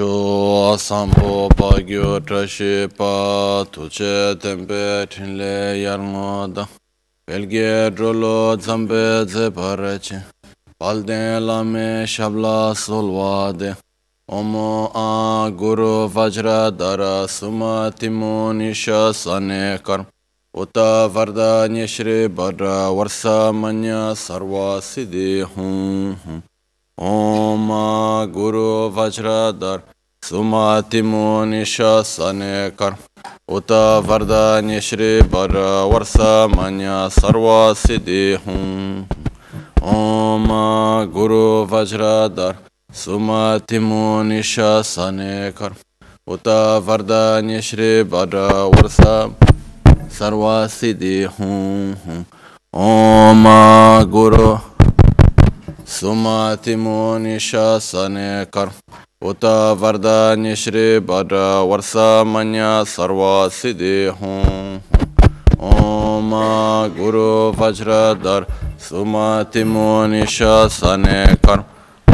Yo asambo bagyo trashe pa tuche tempe tinle yarmo da Belge drolo zambe zepareche Balde lame shabla solwa de Omo a guru vajra dara suma timo nisha sane kar Uta ओम गुरु वज्रधर सुमति मुनिशने कर उत वरदान्य श्री वर वर्ष मन सर्व सिद्धि हूँ ओम गुरु वज्रधर सुमति मुनिशने कर उत वरदान्य श्री वर वर्ष सर्व सिद्धि हूँ ओम गुरु सुमतिमो निशासन कर उत वरदान्य श्री वर वर्षमन्य सर्वासिदि हूँ ओम गुरु वज्रधर सुमातिमो निशासन कर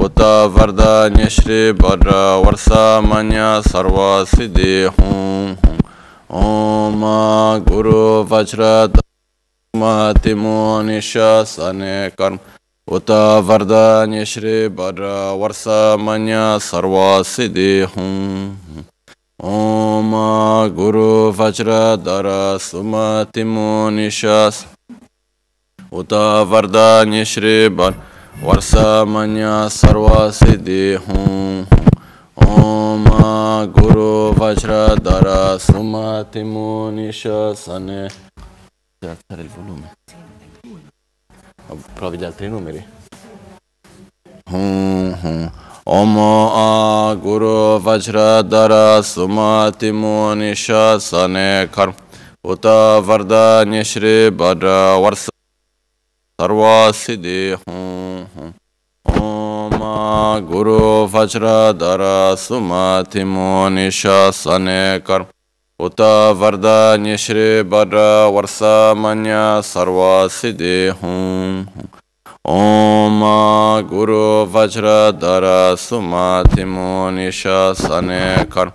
उत वरदान्य श्री वर वर्षमन्य सर्वासिदि हूँ ओम गुरु वज्रधर सुमातिमो निशासन कर्म उत वरदान्यश्रीवर वर्षमन्य सर्वसिद्धिहुं ॐ गुरुवज्रधर सुमतिमुनिशस् उत वरदान्यश्रीवर वर्षमन्य सर्वसिद्धिहुं ॐ गुरुवज्रधर सुमतिमुनिशसने alzare il volume probabil de altri numeri. Hum, hum. Omo a guru vajradara sumati munisha sane karma uta varda nishri bada varsa sarva siddhi hum hum. Om guru vajradara sumati munisha sane karma Uta varda nyeshri bada warsa manya sarwa siddhi hum. Om guru vajra dara sumati monisha sane kar.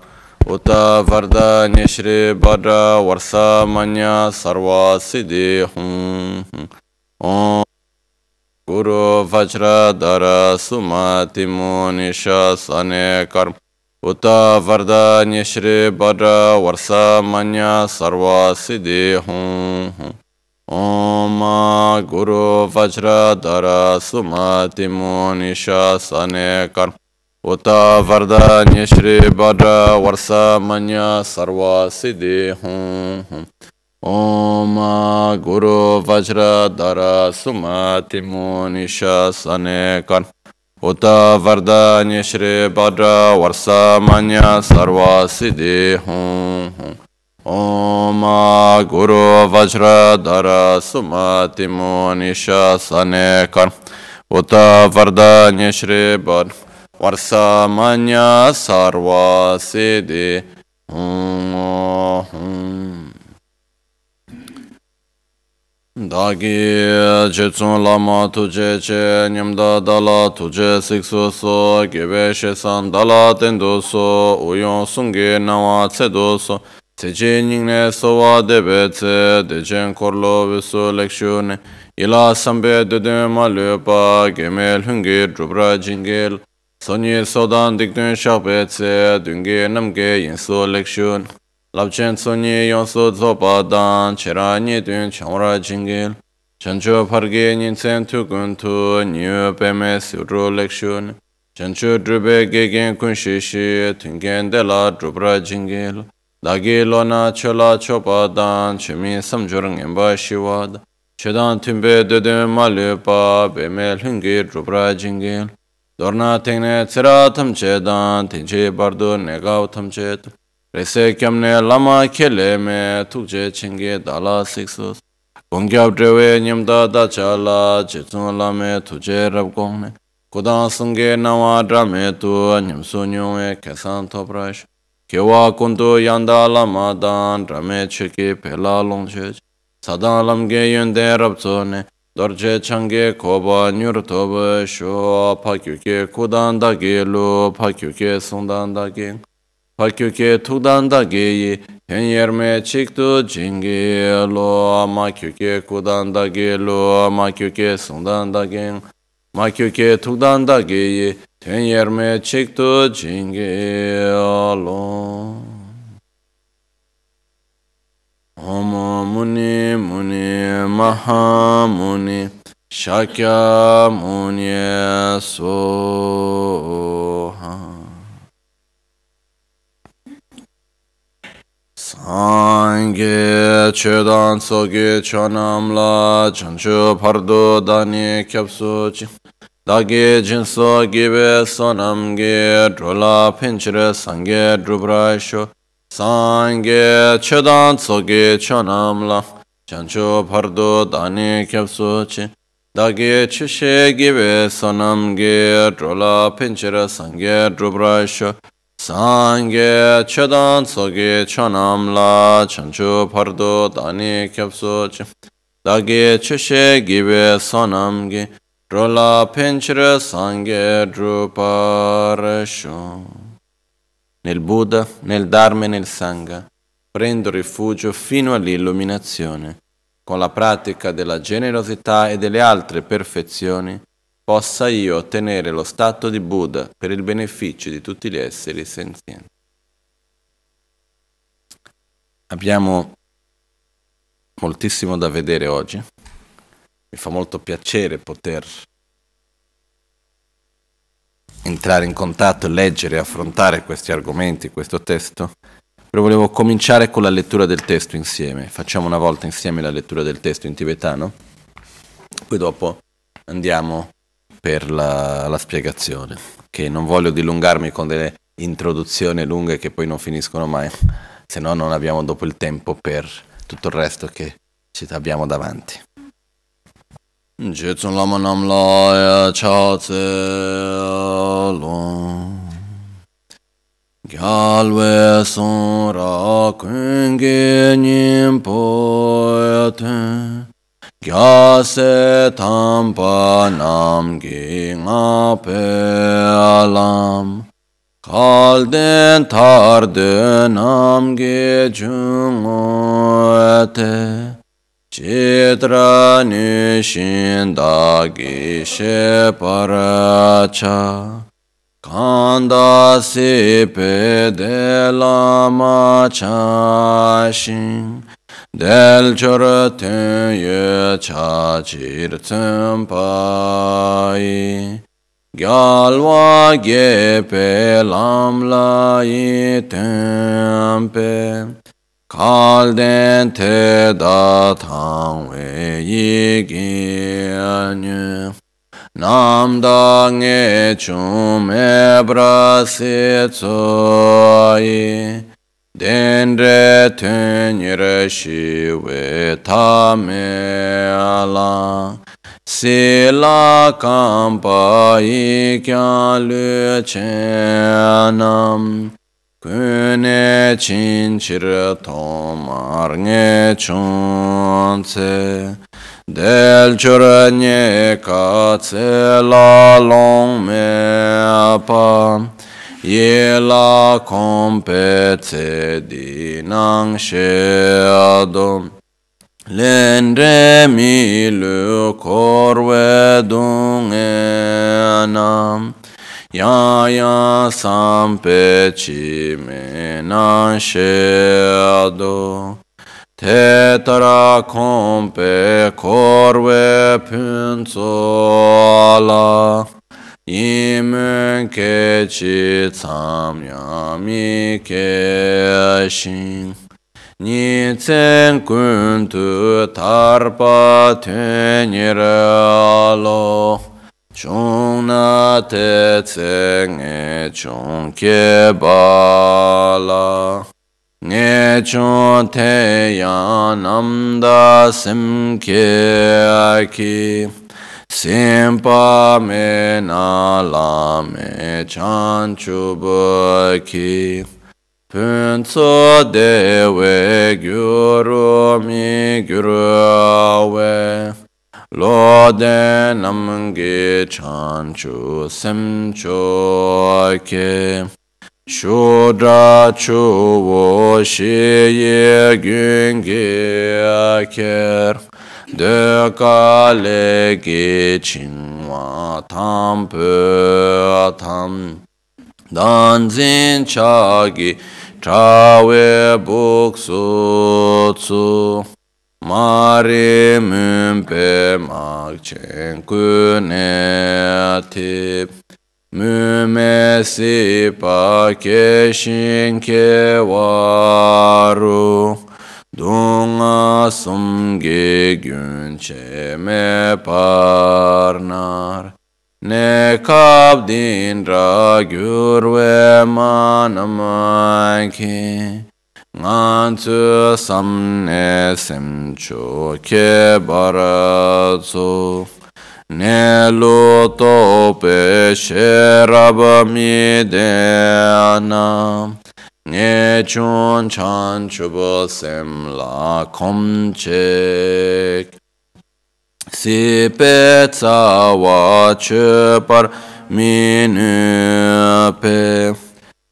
Uta varda nyeshri bada warsa manya sarwa siddhi hum. Om guru vajra dara sumati monisha sane kar. उत वरदन्यश्री वर वर्ष मन्य शर्वसि देहो ॐ मा गुरु वज्र दर सुमति मो निने कन् उत वरदन्यश्रे वर वर्ष मन्य सर्वासि देहोः ॐ मा गुरु वज्र दर सुमति मोनि उत वरदान्य श्री भद्र वर्षमन्य सर्वसिद्धि हूँ ओम गुरु वज्र धर सुमतिमो निशन कर उत वरदान्य श्री भद्र वर्षमन्य सर्वसिद्धि हूँ हूँ dāgī che tsūng lāma che nyamdā dāla tujhe siksu sō gyabhe she sāng dāla tendu sō uyōng sūngi nāwa tse du sō tse che nying ne sō wā debhe tse de chen kor jingil yin lavchen sonyi yosod zopa dan chiran yin chenra jingle chenchu pharge yin chen tu gun tu a new pms u dro lechun chenchu drube gege kun shi shi thenge and la drubra jingle dagelo na chola chopa dan chimesam jurgem ba shi wad 레세 겸네 라마 켈레메 투제 칭게 달라 식스 공갑 드웨 님다 투제 랍공네 고다 송게 투 아님 소뇽에 캐산 토브라쉬 얀다 라마 단 드라메 쳇게 벨라 롱쳇 사다 람게 윤데 랍소네 dorje changge koba nyur tobe sho kudan sundan 파큐케 툭단다 게이 헨여메 칙도 징게 로 마큐케 고단다 게로 마큐케 송단다 게 마큐케 툭단다 게이 헨여메 칙도 징게 로 어머 무니 무니 마하 무니 샤캬 무니 소하 Ange che dan chanam la chan chu phar do chi da ge jin so ge be so nam ge sho chanam la chi ge sho sāṅgye chedān sōgye chānām lā chāñchū pārdu dāni kyabsū chī dāgye chishē gīvē sōnām gī rōlā pēnchirē sāṅgye drupārashū Nel Buddha, nel Dharma e nel Sangha prendo rifugio fino all'illuminazione. Con la pratica della generosità e delle altre perfezioni possa io ottenere lo stato di Buddha per il beneficio di tutti gli esseri senzienti. Abbiamo moltissimo da vedere oggi. Mi fa molto piacere poter entrare in contatto, leggere e affrontare questi argomenti, questo testo, però volevo cominciare con la lettura del testo insieme. Facciamo una volta insieme la lettura del testo in tibetano, poi dopo andiamo per la, la spiegazione, che non voglio dilungarmi con delle introduzioni lunghe che poi non finiscono mai, se no non abbiamo dopo il tempo per tutto il resto che ci abbiamo davanti. Jitsun son ra kwen ge nyim po ya ten gyase tampa nam gi nga pe alam kalden tarde nam gi chung ete chitra nishin da gi she paracha kanda si pe de lama chashin del chora ten ye cha chi ra tsum pa yi gyal wa ge pe lam la yi ten pe kal den te da thang we yi gi anyu nam da nge chum e bra tso yi den re ten re shi we ta me ala se la kam pa yi kya nge chon tse nye ka la long me pa e la tse di nang she adom. Lendre mi lu korwe dung nam Ya ya sampe chi me nang she adom. Tetara kompe korwe punzo ala imen ke chi tsam yami ke shin ni tsen kun tu tarpa tenir alo chung na te tsen e chung ke bala nge chung te ya namda sim ke aki Sempa me na la me chan chu bu ki Pün tso de we gyuru mi gyuru we Lo de nam ge chan chu sem chu ke Shodra chu wo shi ye gyung ge aker de ka le ge chin wa Dunga sumgi gün çeme parnar. Ne kabdin ra gür ve manam ki. Ngantü samne semço ke baratsu. Ne luto peşe rabami de anam. Ne chun chan chubul sem la kom chik. Si pe tsa wa chu par mi nu pe.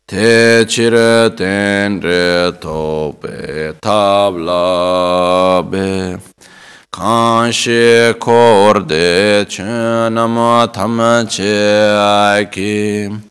Te chir ten re to pe tab la be. Kan shi kor de chun nam tam che ki.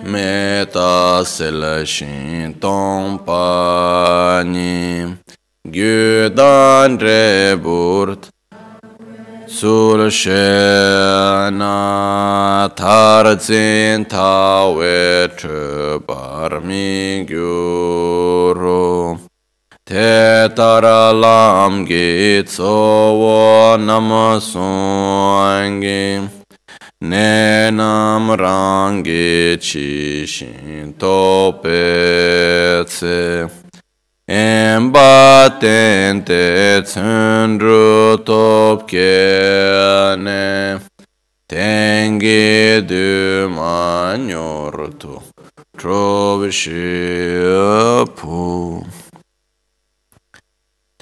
ཁསྲང ཁསྲང ཁསྲང ཁསྲང ཁསྲང sul ཁསྲང ཁསྲང ཁསྲང ཁསྲང ཁསྲང ཁསྲང ཁསྲང ཁསྲང ཁསྲང ཁསྲང ཁསྲང ne nam rangi chi shin to pe tse en ba ten te tsun ru top ke ne tengi du ma nyor tu trovi shi pu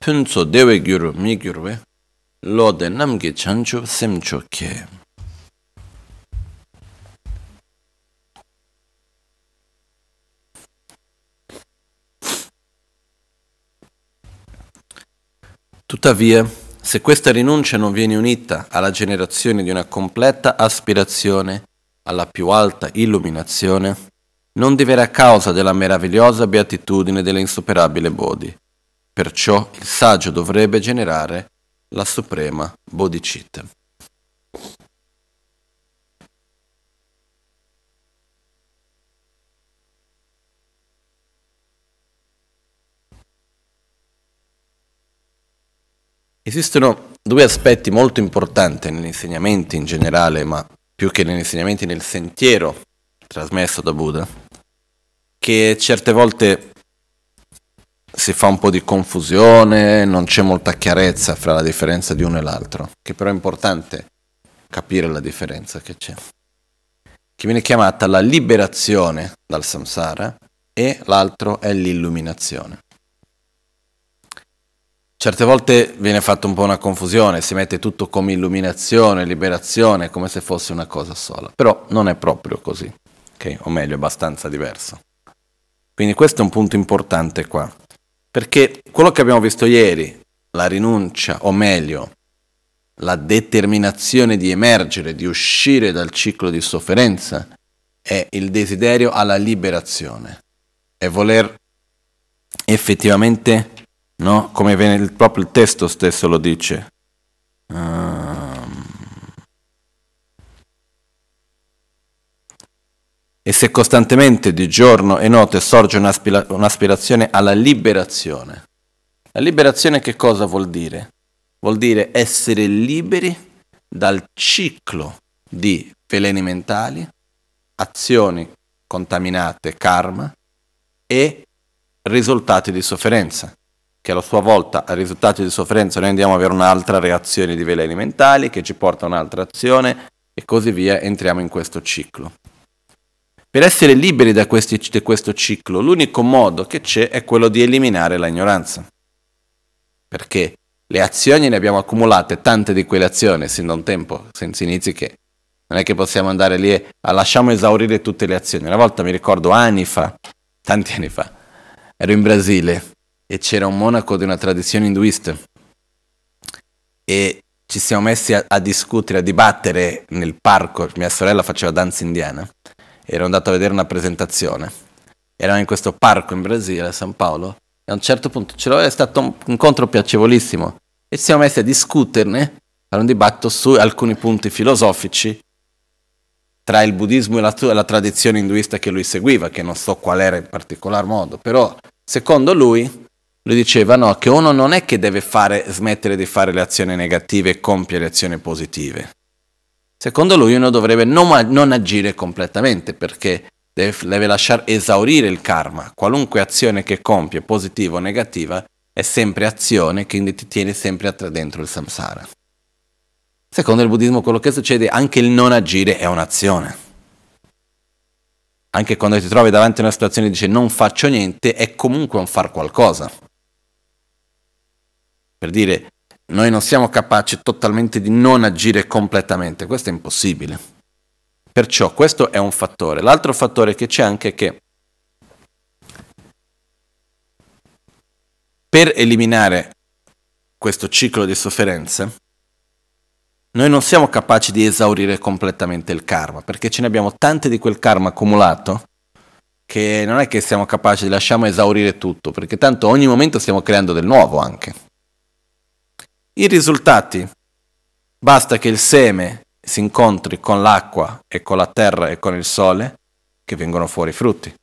푼소 대외 규루 미 규루에 로데 남게 전주 셈 좋게 Tuttavia, se questa rinuncia non viene unita alla generazione di una completa aspirazione alla più alta illuminazione, non diverrà causa della meravigliosa beatitudine dell'insuperabile Bodhi Perciò il saggio dovrebbe generare la suprema bodhicitta. Esistono due aspetti molto importanti negli insegnamenti in generale, ma più che negli insegnamenti nel sentiero trasmesso da Buddha, che certe volte si fa un po' di confusione, non c'è molta chiarezza fra la differenza di uno e l'altro, che però è importante capire la differenza che c'è. Che viene chiamata la liberazione dal samsara e l'altro è l'illuminazione. Certe volte viene fatta un po' una confusione, si mette tutto come illuminazione, liberazione, come se fosse una cosa sola, però non è proprio così, okay? o meglio, è abbastanza diverso. Quindi questo è un punto importante qua. Perché quello che abbiamo visto ieri, la rinuncia, o meglio, la determinazione di emergere, di uscire dal ciclo di sofferenza, è il desiderio alla liberazione, è voler effettivamente, no? come viene, proprio il testo stesso lo dice, uh, E se costantemente di giorno e notte sorge un'aspira- un'aspirazione alla liberazione, la liberazione che cosa vuol dire? Vuol dire essere liberi dal ciclo di veleni mentali, azioni contaminate, karma e risultati di sofferenza, che a sua volta a risultati di sofferenza noi andiamo ad avere un'altra reazione di veleni mentali che ci porta a un'altra azione e così via, entriamo in questo ciclo. Per essere liberi da, questi, da questo ciclo, l'unico modo che c'è è quello di eliminare l'ignoranza. Perché le azioni ne abbiamo accumulate, tante di quelle azioni, sin da un tempo, senza inizi che non è che possiamo andare lì e ah, lasciamo esaurire tutte le azioni. Una volta mi ricordo anni fa, tanti anni fa, ero in Brasile e c'era un monaco di una tradizione induista e ci siamo messi a, a discutere, a dibattere nel parco, mia sorella faceva danza indiana ero andato a vedere una presentazione. Eravamo in questo parco in Brasile, a San Paolo, e a un certo punto ce l'ho, è stato un incontro piacevolissimo e ci siamo messi a discuterne, fare un dibattito su alcuni punti filosofici tra il buddismo e la, la tradizione induista che lui seguiva, che non so qual era in particolar modo, però secondo lui lui diceva no, che uno non è che deve fare, smettere di fare le azioni negative e compiere le azioni positive, Secondo lui uno dovrebbe non, non agire completamente perché deve, deve lasciare esaurire il karma. Qualunque azione che compie, positiva o negativa, è sempre azione che ti tiene sempre dentro il samsara. Secondo il buddismo quello che succede è anche il non agire è un'azione. Anche quando ti trovi davanti a una situazione e dici non faccio niente, è comunque un far qualcosa. Per dire, noi non siamo capaci totalmente di non agire completamente, questo è impossibile. Perciò questo è un fattore. L'altro fattore che c'è anche è che per eliminare questo ciclo di sofferenze, noi non siamo capaci di esaurire completamente il karma, perché ce ne abbiamo tante di quel karma accumulato che non è che siamo capaci di lasciamo esaurire tutto, perché tanto ogni momento stiamo creando del nuovo anche. I risultati. Basta che il seme si incontri con l'acqua e con la terra e con il sole che vengono fuori i frutti.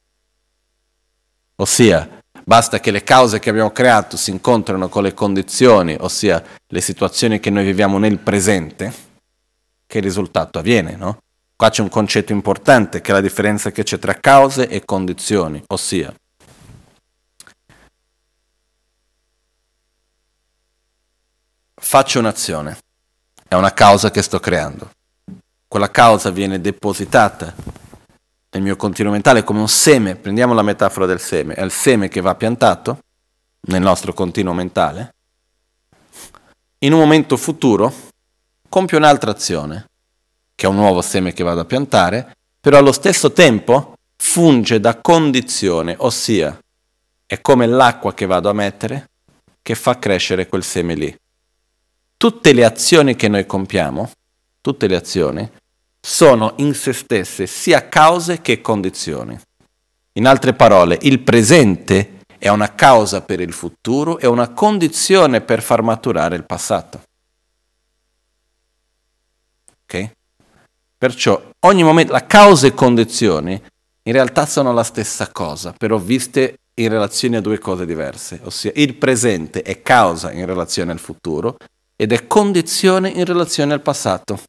Ossia, basta che le cause che abbiamo creato si incontrino con le condizioni, ossia le situazioni che noi viviamo nel presente, che il risultato avviene, no? Qua c'è un concetto importante che è la differenza che c'è tra cause e condizioni, ossia faccio un'azione, è una causa che sto creando. Quella causa viene depositata nel mio continuo mentale come un seme, prendiamo la metafora del seme, è il seme che va piantato nel nostro continuo mentale, in un momento futuro compio un'altra azione, che è un nuovo seme che vado a piantare, però allo stesso tempo funge da condizione, ossia è come l'acqua che vado a mettere che fa crescere quel seme lì tutte le azioni che noi compiamo, tutte le azioni, sono in se stesse sia cause che condizioni. In altre parole, il presente è una causa per il futuro, è una condizione per far maturare il passato. Ok? Perciò ogni momento, la causa e condizioni in realtà sono la stessa cosa, però viste in relazione a due cose diverse, ossia il presente è causa in relazione al futuro ed è condizione in relazione al passato.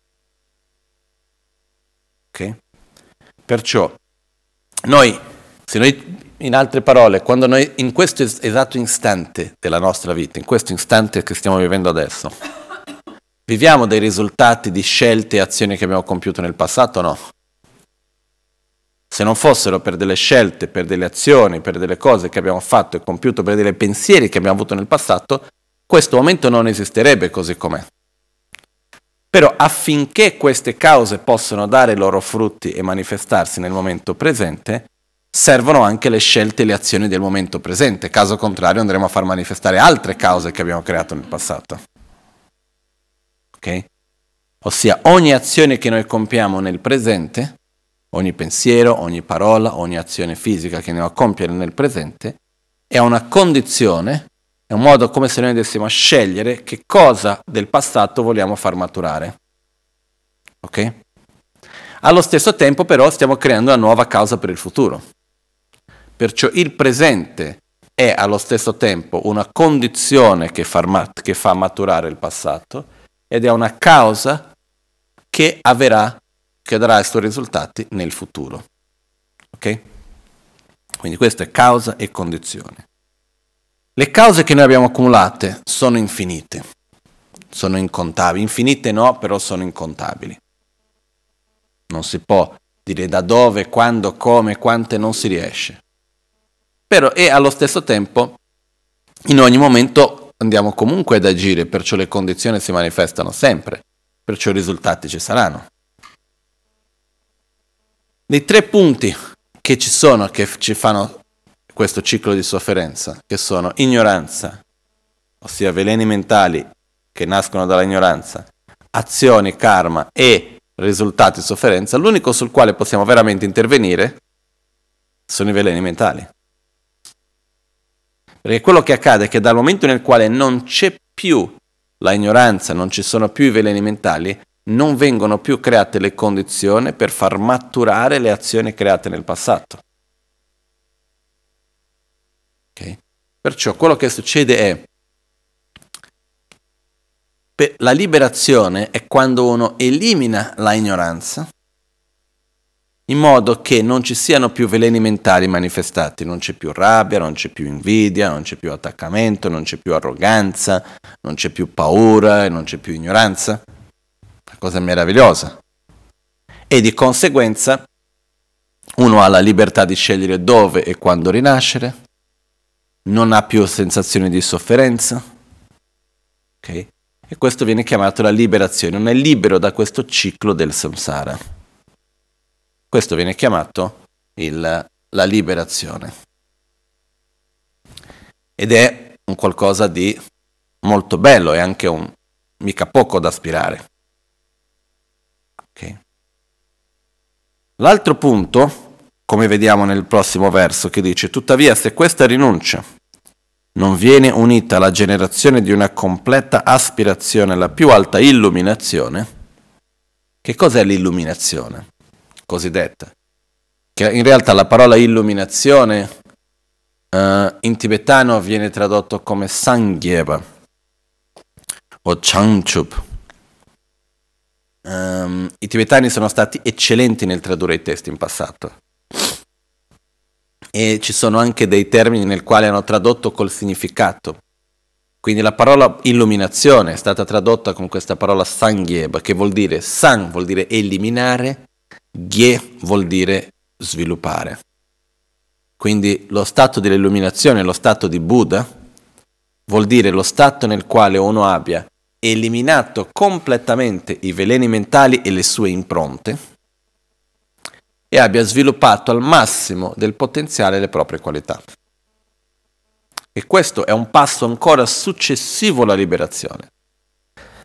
Ok? Perciò, noi, se noi, in altre parole, quando noi in questo esatto istante della nostra vita, in questo istante che stiamo vivendo adesso, viviamo dei risultati di scelte e azioni che abbiamo compiuto nel passato o no? Se non fossero per delle scelte, per delle azioni, per delle cose che abbiamo fatto e compiuto, per dei pensieri che abbiamo avuto nel passato, questo momento non esisterebbe così com'è. Però affinché queste cause possano dare i loro frutti e manifestarsi nel momento presente, servono anche le scelte e le azioni del momento presente, caso contrario andremo a far manifestare altre cause che abbiamo creato nel passato. Ok? Ossia ogni azione che noi compiamo nel presente, ogni pensiero, ogni parola, ogni azione fisica che andiamo a compiere nel presente, è una condizione è un modo come se noi andessimo a scegliere che cosa del passato vogliamo far maturare. Ok? Allo stesso tempo però stiamo creando una nuova causa per il futuro. Perciò il presente è allo stesso tempo una condizione che fa, mat- che fa maturare il passato ed è una causa che avverrà, che darà i suoi risultati nel futuro. Ok? Quindi questo è causa e condizione. Le cause che noi abbiamo accumulate sono infinite, sono incontabili, infinite no, però sono incontabili. Non si può dire da dove, quando, come, quante non si riesce. Però e allo stesso tempo, in ogni momento andiamo comunque ad agire, perciò le condizioni si manifestano sempre, perciò i risultati ci saranno. Nei tre punti che ci sono, che ci fanno questo ciclo di sofferenza, che sono ignoranza, ossia veleni mentali che nascono dalla ignoranza, azioni, karma e risultati di sofferenza, l'unico sul quale possiamo veramente intervenire sono i veleni mentali. Perché quello che accade è che dal momento nel quale non c'è più la ignoranza, non ci sono più i veleni mentali, non vengono più create le condizioni per far maturare le azioni create nel passato. Perciò quello che succede è la liberazione è quando uno elimina la ignoranza in modo che non ci siano più veleni mentali manifestati, non c'è più rabbia, non c'è più invidia, non c'è più attaccamento, non c'è più arroganza, non c'è più paura e non c'è più ignoranza. Una cosa meravigliosa. E di conseguenza uno ha la libertà di scegliere dove e quando rinascere, non ha più sensazione di sofferenza. Okay? E questo viene chiamato la liberazione, non è libero da questo ciclo del samsara. Questo viene chiamato il, la liberazione. Ed è un qualcosa di molto bello, è anche un mica poco da aspirare. Okay. L'altro punto, come vediamo nel prossimo verso, che dice, tuttavia se questa rinuncia non viene unita alla generazione di una completa aspirazione alla più alta illuminazione, che cos'è l'illuminazione cosiddetta? Che in realtà la parola illuminazione eh, in tibetano viene tradotto come Sangyeva o Changchup. Um, ehm, I tibetani sono stati eccellenti nel tradurre i testi in passato e ci sono anche dei termini nel quale hanno tradotto col significato. Quindi la parola illuminazione è stata tradotta con questa parola sangheba, che vuol dire san, vuol dire eliminare, ghe vuol dire sviluppare. Quindi lo stato dell'illuminazione, lo stato di Buddha, vuol dire lo stato nel quale uno abbia eliminato completamente i veleni mentali e le sue impronte, e abbia sviluppato al massimo del potenziale le proprie qualità. E questo è un passo ancora successivo alla liberazione.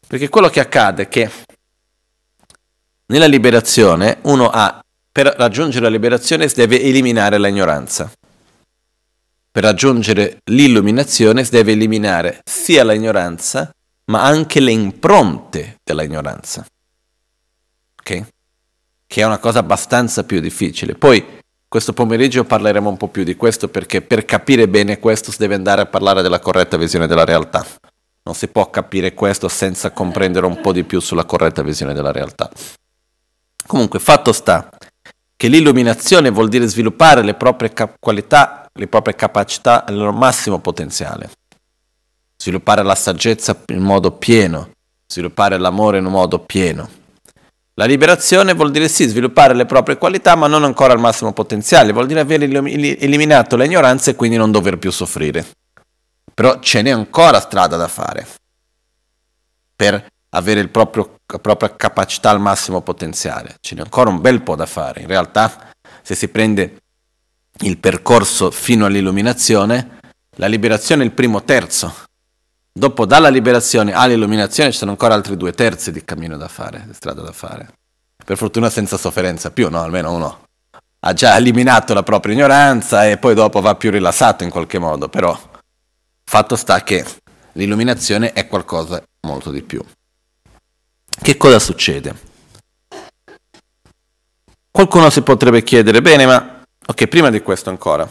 Perché quello che accade è che nella liberazione uno ha, per raggiungere la liberazione deve eliminare l'ignoranza. Per raggiungere l'illuminazione deve eliminare sia l'ignoranza, ma anche le impronte dell'ignoranza. Ok? che è una cosa abbastanza più difficile. Poi questo pomeriggio parleremo un po' più di questo perché per capire bene questo si deve andare a parlare della corretta visione della realtà. Non si può capire questo senza comprendere un po' di più sulla corretta visione della realtà. Comunque, fatto sta che l'illuminazione vuol dire sviluppare le proprie cap- qualità, le proprie capacità al loro massimo potenziale, sviluppare la saggezza in modo pieno, sviluppare l'amore in un modo pieno la liberazione vuol dire sì sviluppare le proprie qualità ma non ancora al massimo potenziale, vuol dire aver eliminato le ignoranze e quindi non dover più soffrire. Però ce n'è ancora strada da fare per avere proprio, la propria capacità al massimo potenziale. Ce n'è ancora un bel po' da fare. In realtà se si prende il percorso fino all'illuminazione, la liberazione è il primo terzo Dopo dalla liberazione all'illuminazione ci sono ancora altri due terzi di cammino da fare, di strada da fare. Per fortuna senza sofferenza più, no? Almeno uno ha già eliminato la propria ignoranza e poi dopo va più rilassato in qualche modo, però fatto sta che l'illuminazione è qualcosa molto di più. Che cosa succede? Qualcuno si potrebbe chiedere, bene, ma ok, prima di questo ancora,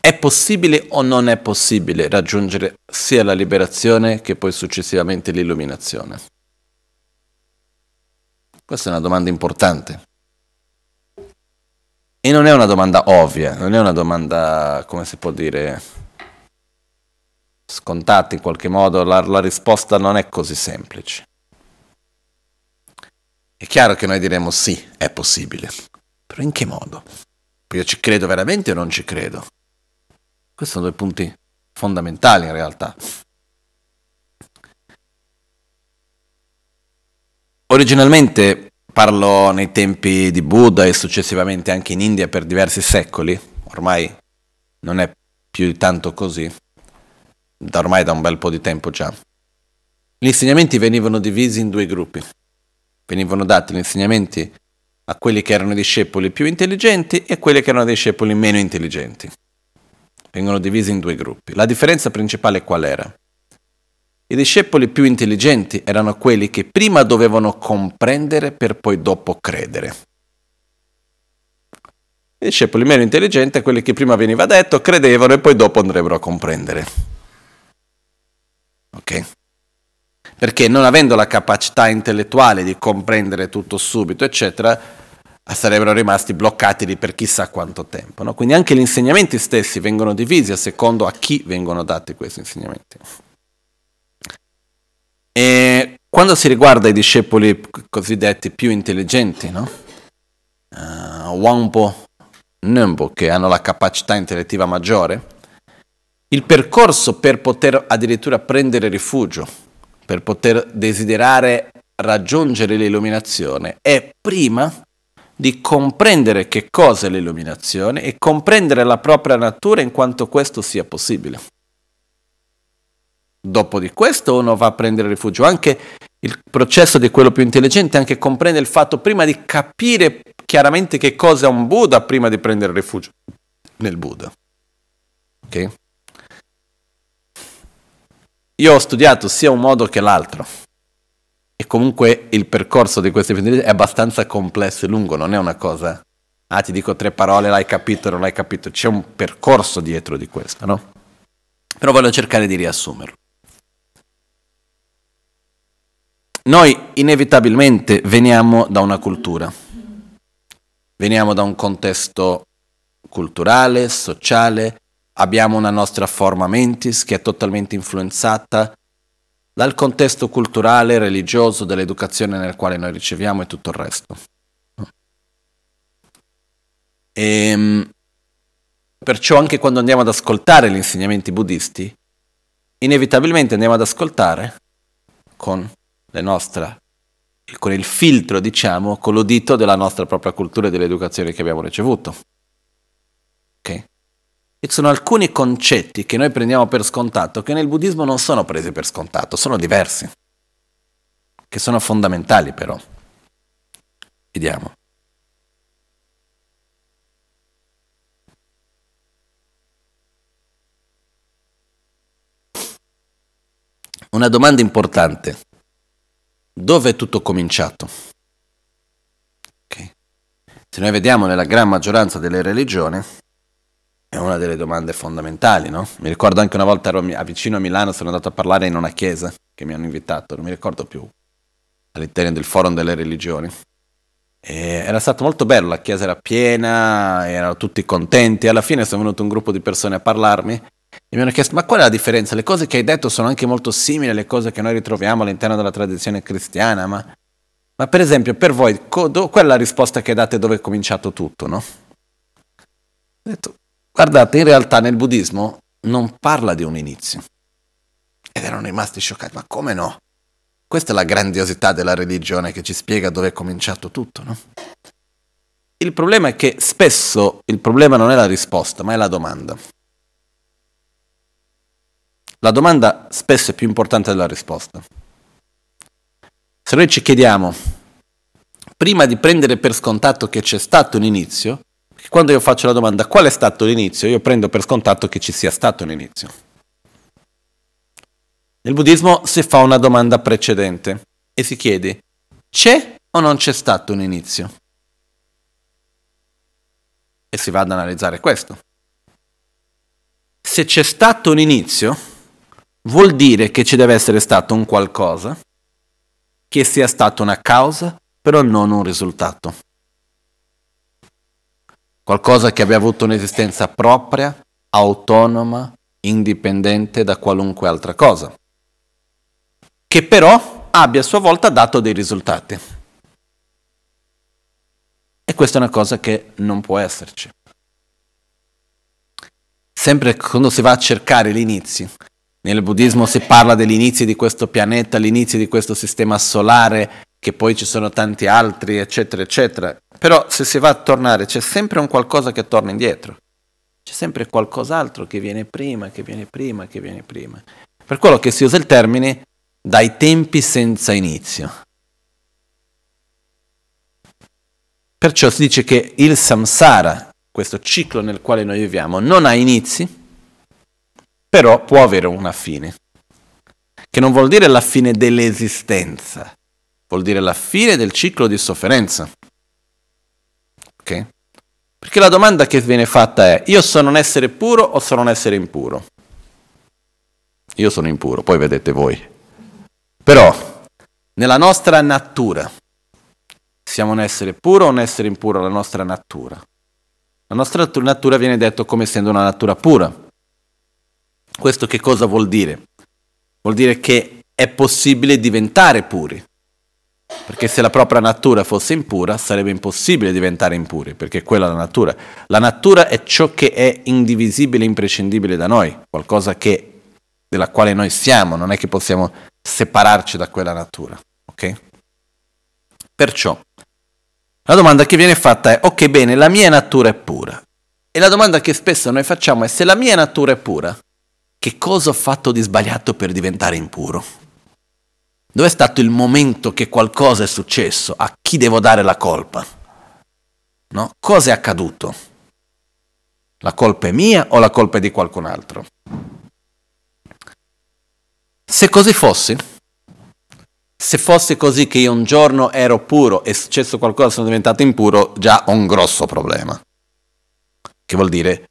È possibile o non è possibile raggiungere sia la liberazione che poi successivamente l'illuminazione? Questa è una domanda importante. E non è una domanda ovvia, non è una domanda, come si può dire, scontata in qualche modo, la, la risposta non è così semplice. È chiaro che noi diremo sì, è possibile, però in che modo? Io ci credo veramente o non ci credo? Questi sono due punti fondamentali in realtà. Originalmente parlo nei tempi di Buddha e successivamente anche in India per diversi secoli, ormai non è più di tanto così, da ormai da un bel po' di tempo già. Gli insegnamenti venivano divisi in due gruppi. Venivano dati gli insegnamenti a quelli che erano discepoli più intelligenti e a quelli che erano discepoli meno intelligenti vengono divisi in due gruppi. La differenza principale qual era? I discepoli più intelligenti erano quelli che prima dovevano comprendere per poi dopo credere. I discepoli meno intelligenti, quelli che prima veniva detto, credevano e poi dopo andrebbero a comprendere. Ok? Perché non avendo la capacità intellettuale di comprendere tutto subito, eccetera, eh, sarebbero rimasti bloccati lì per chissà quanto tempo. No? Quindi anche gli insegnamenti stessi vengono divisi a secondo a chi vengono dati questi insegnamenti. E quando si riguarda i discepoli cosiddetti più intelligenti, no? uh, eh, Wampo, Nembo, che hanno la capacità intellettiva maggiore, il percorso per poter addirittura prendere rifugio, per poter desiderare raggiungere l'illuminazione, è prima di comprendere che cosa è l'illuminazione e comprendere la propria natura in quanto questo sia possibile. Dopo di questo uno va a prendere rifugio. Anche il processo di quello più intelligente anche comprende il fatto prima di capire chiaramente che cosa è un Buddha prima di prendere rifugio nel Buddha. Ok? Io ho studiato sia un modo che l'altro e comunque il percorso di questi film è abbastanza complesso e lungo, non è una cosa. Ah, ti dico tre parole, l'hai capito, non l'hai capito. C'è un percorso dietro di questo, no? Però voglio cercare di riassumerlo. Noi inevitabilmente veniamo da una cultura, veniamo da un contesto culturale, sociale, abbiamo una nostra forma mentis che è totalmente influenzata dal contesto culturale, religioso, dell'educazione nel quale noi riceviamo e tutto il resto. E, ehm, perciò anche quando andiamo ad ascoltare gli insegnamenti buddisti, inevitabilmente andiamo ad ascoltare con, le nostre, con il filtro, diciamo, con l'udito della nostra propria cultura e dell'educazione che abbiamo ricevuto. Okay? E sono alcuni concetti che noi prendiamo per scontato che nel buddismo non sono presi per scontato, sono diversi, che sono fondamentali però. Vediamo. Una domanda importante. Dove è tutto cominciato? Okay. Se noi vediamo nella gran maggioranza delle religioni, è una delle domande fondamentali, no? Mi ricordo anche una volta ero a vicino a Milano, sono andato a parlare in una chiesa che mi hanno invitato, non mi ricordo più, all'interno del forum delle religioni. E era stato molto bello, la chiesa era piena, erano tutti contenti, alla fine sono venuto un gruppo di persone a parlarmi e mi hanno chiesto ma qual è la differenza? Le cose che hai detto sono anche molto simili alle cose che noi ritroviamo all'interno della tradizione cristiana, ma, ma per esempio per voi co- do- qual è la risposta che date dove è cominciato tutto, no? Ho detto, Guardate, in realtà nel buddismo non parla di un inizio. Ed erano rimasti scioccati, ma come no? Questa è la grandiosità della religione che ci spiega dove è cominciato tutto, no? Il problema è che spesso il problema non è la risposta, ma è la domanda. La domanda spesso è più importante della risposta. Se noi ci chiediamo, prima di prendere per scontato che c'è stato un inizio, quando io faccio la domanda qual è stato l'inizio, io prendo per scontato che ci sia stato un inizio. Nel buddismo si fa una domanda precedente e si chiede c'è o non c'è stato un inizio? E si va ad analizzare questo. Se c'è stato un inizio, vuol dire che ci deve essere stato un qualcosa che sia stata una causa, però non un risultato qualcosa che abbia avuto un'esistenza propria, autonoma, indipendente da qualunque altra cosa, che però abbia a sua volta dato dei risultati. E questa è una cosa che non può esserci. Sempre quando si va a cercare gli inizi, nel buddismo si parla degli inizi di questo pianeta, gli inizi di questo sistema solare, che poi ci sono tanti altri, eccetera, eccetera. Però se si va a tornare c'è sempre un qualcosa che torna indietro. C'è sempre qualcos'altro che viene prima, che viene prima, che viene prima. Per quello che si usa il termine dai tempi senza inizio. Perciò si dice che il samsara, questo ciclo nel quale noi viviamo, non ha inizi, però può avere una fine. Che non vuol dire la fine dell'esistenza, vuol dire la fine del ciclo di sofferenza. Perché? Perché la domanda che viene fatta è io sono un essere puro o sono un essere impuro? Io sono impuro, poi vedete voi. Però nella nostra natura siamo un essere puro o un essere impuro, la nostra natura. La nostra natura viene detto come essendo una natura pura. Questo che cosa vuol dire? Vuol dire che è possibile diventare puri. Perché se la propria natura fosse impura, sarebbe impossibile diventare impuri, perché quella è la natura. La natura è ciò che è indivisibile e imprescindibile da noi, qualcosa che, della quale noi siamo, non è che possiamo separarci da quella natura. Okay? Perciò, la domanda che viene fatta è, ok bene, la mia natura è pura. E la domanda che spesso noi facciamo è, se la mia natura è pura, che cosa ho fatto di sbagliato per diventare impuro? Dov'è stato il momento che qualcosa è successo? A chi devo dare la colpa? No? Cosa è accaduto? La colpa è mia o la colpa è di qualcun altro? Se così fosse, se fosse così che io un giorno ero puro e è successo qualcosa e sono diventato impuro, già ho un grosso problema. Che vuol dire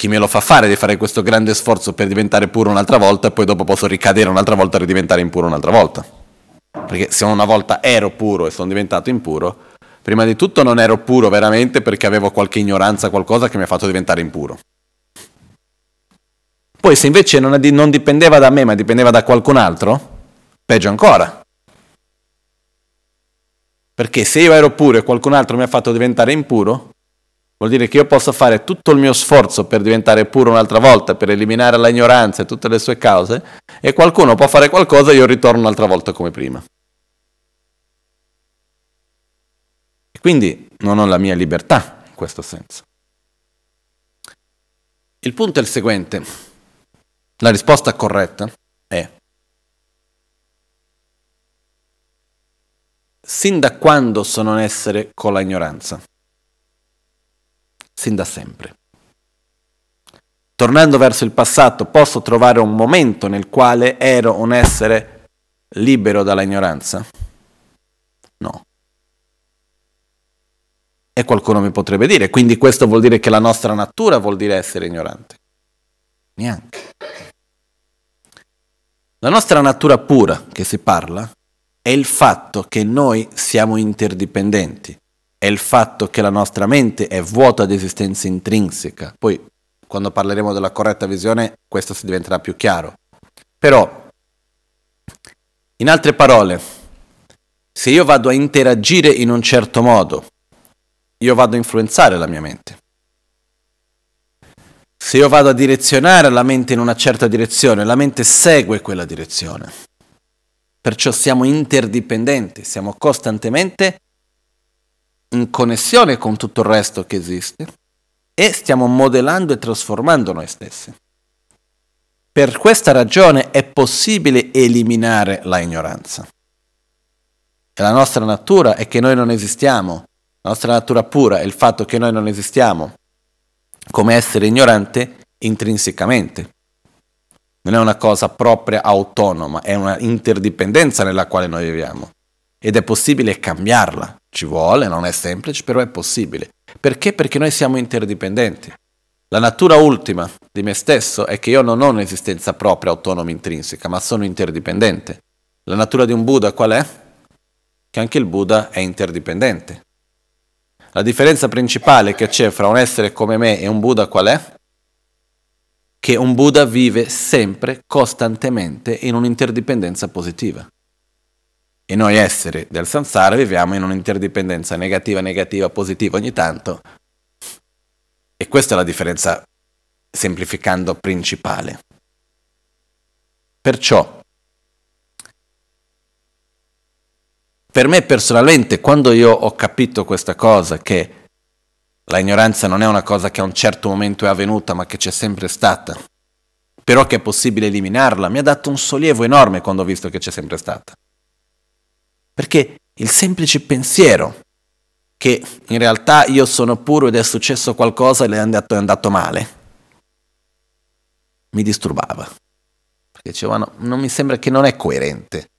chi me lo fa fare di fare questo grande sforzo per diventare puro un'altra volta e poi dopo posso ricadere un'altra volta e ridiventare impuro un'altra volta. Perché se una volta ero puro e sono diventato impuro, prima di tutto non ero puro veramente perché avevo qualche ignoranza, qualcosa che mi ha fatto diventare impuro. Poi se invece non, non dipendeva da me ma dipendeva da qualcun altro, peggio ancora. Perché se io ero puro e qualcun altro mi ha fatto diventare impuro, Vuol dire che io posso fare tutto il mio sforzo per diventare puro un'altra volta, per eliminare l'ignoranza e tutte le sue cause, e qualcuno può fare qualcosa e io ritorno un'altra volta come prima. E quindi non ho la mia libertà in questo senso. Il punto è il seguente. La risposta corretta è sin da quando sono un essere con la ignoranza? sin da sempre. Tornando verso il passato, posso trovare un momento nel quale ero un essere libero dalla ignoranza? No. E qualcuno mi potrebbe dire, quindi questo vuol dire che la nostra natura vuol dire essere ignorante? Neanche. La nostra natura pura che si parla è il fatto che noi siamo interdipendenti è il fatto che la nostra mente è vuota di esistenza intrinseca. Poi, quando parleremo della corretta visione, questo si diventerà più chiaro. Però, in altre parole, se io vado a interagire in un certo modo, io vado a influenzare la mia mente. Se io vado a direzionare la mente in una certa direzione, la mente segue quella direzione. Perciò siamo interdipendenti, siamo costantemente in connessione con tutto il resto che esiste e stiamo modellando e trasformando noi stessi. Per questa ragione è possibile eliminare la ignoranza. È la nostra natura è che noi non esistiamo, la nostra natura pura è il fatto che noi non esistiamo come essere ignorante intrinsecamente. Non è una cosa propria autonoma, è una interdipendenza nella quale noi viviamo ed è possibile cambiarla. Ci vuole, non è semplice, però è possibile. Perché? Perché noi siamo interdipendenti. La natura ultima di me stesso è che io non ho un'esistenza propria, autonoma, intrinseca, ma sono interdipendente. La natura di un Buddha qual è? Che anche il Buddha è interdipendente. La differenza principale che c'è fra un essere come me e un Buddha qual è? Che un Buddha vive sempre, costantemente, in un'interdipendenza positiva e noi esseri del samsara viviamo in un'interdipendenza negativa, negativa, positiva ogni tanto. E questa è la differenza, semplificando, principale. Perciò, per me personalmente, quando io ho capito questa cosa, che la ignoranza non è una cosa che a un certo momento è avvenuta, ma che c'è sempre stata, però che è possibile eliminarla, mi ha dato un sollievo enorme quando ho visto che c'è sempre stata. Perché il semplice pensiero che in realtà io sono puro ed è successo qualcosa e è andato, è andato male, mi disturbava. Perché dicevo, ah, non mi sembra che non è coerente.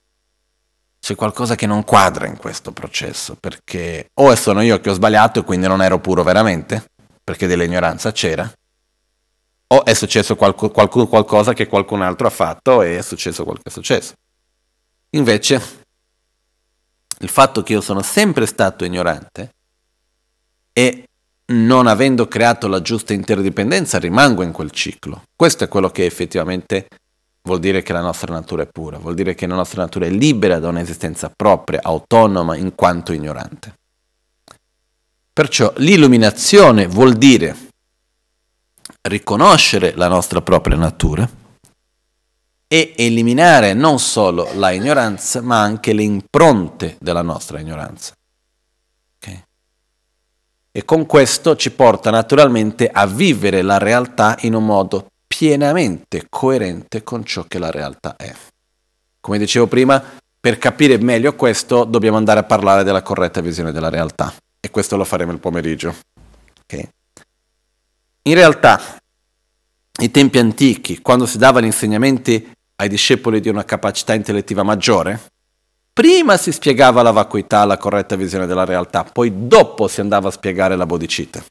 C'è qualcosa che non quadra in questo processo, perché o sono io che ho sbagliato e quindi non ero puro veramente, perché dell'ignoranza c'era, o è successo qualco, qualco, qualcosa che qualcun altro ha fatto e è successo quel che è successo. Invece il fatto che io sono sempre stato ignorante e non avendo creato la giusta interdipendenza rimango in quel ciclo. Questo è quello che effettivamente vuol dire che la nostra natura è pura, vuol dire che la nostra natura è libera da un'esistenza propria, autonoma, in quanto ignorante. Perciò l'illuminazione vuol dire riconoscere la nostra propria natura, e eliminare non solo la ignoranza, ma anche le impronte della nostra ignoranza. Okay? E con questo ci porta naturalmente a vivere la realtà in un modo pienamente coerente con ciò che la realtà è. Come dicevo prima, per capire meglio questo dobbiamo andare a parlare della corretta visione della realtà e questo lo faremo il pomeriggio. Okay? In realtà, i tempi antichi, quando si davano insegnamenti ai discepoli di una capacità intellettiva maggiore? Prima si spiegava la vacuità, la corretta visione della realtà, poi dopo si andava a spiegare la bodhicitta.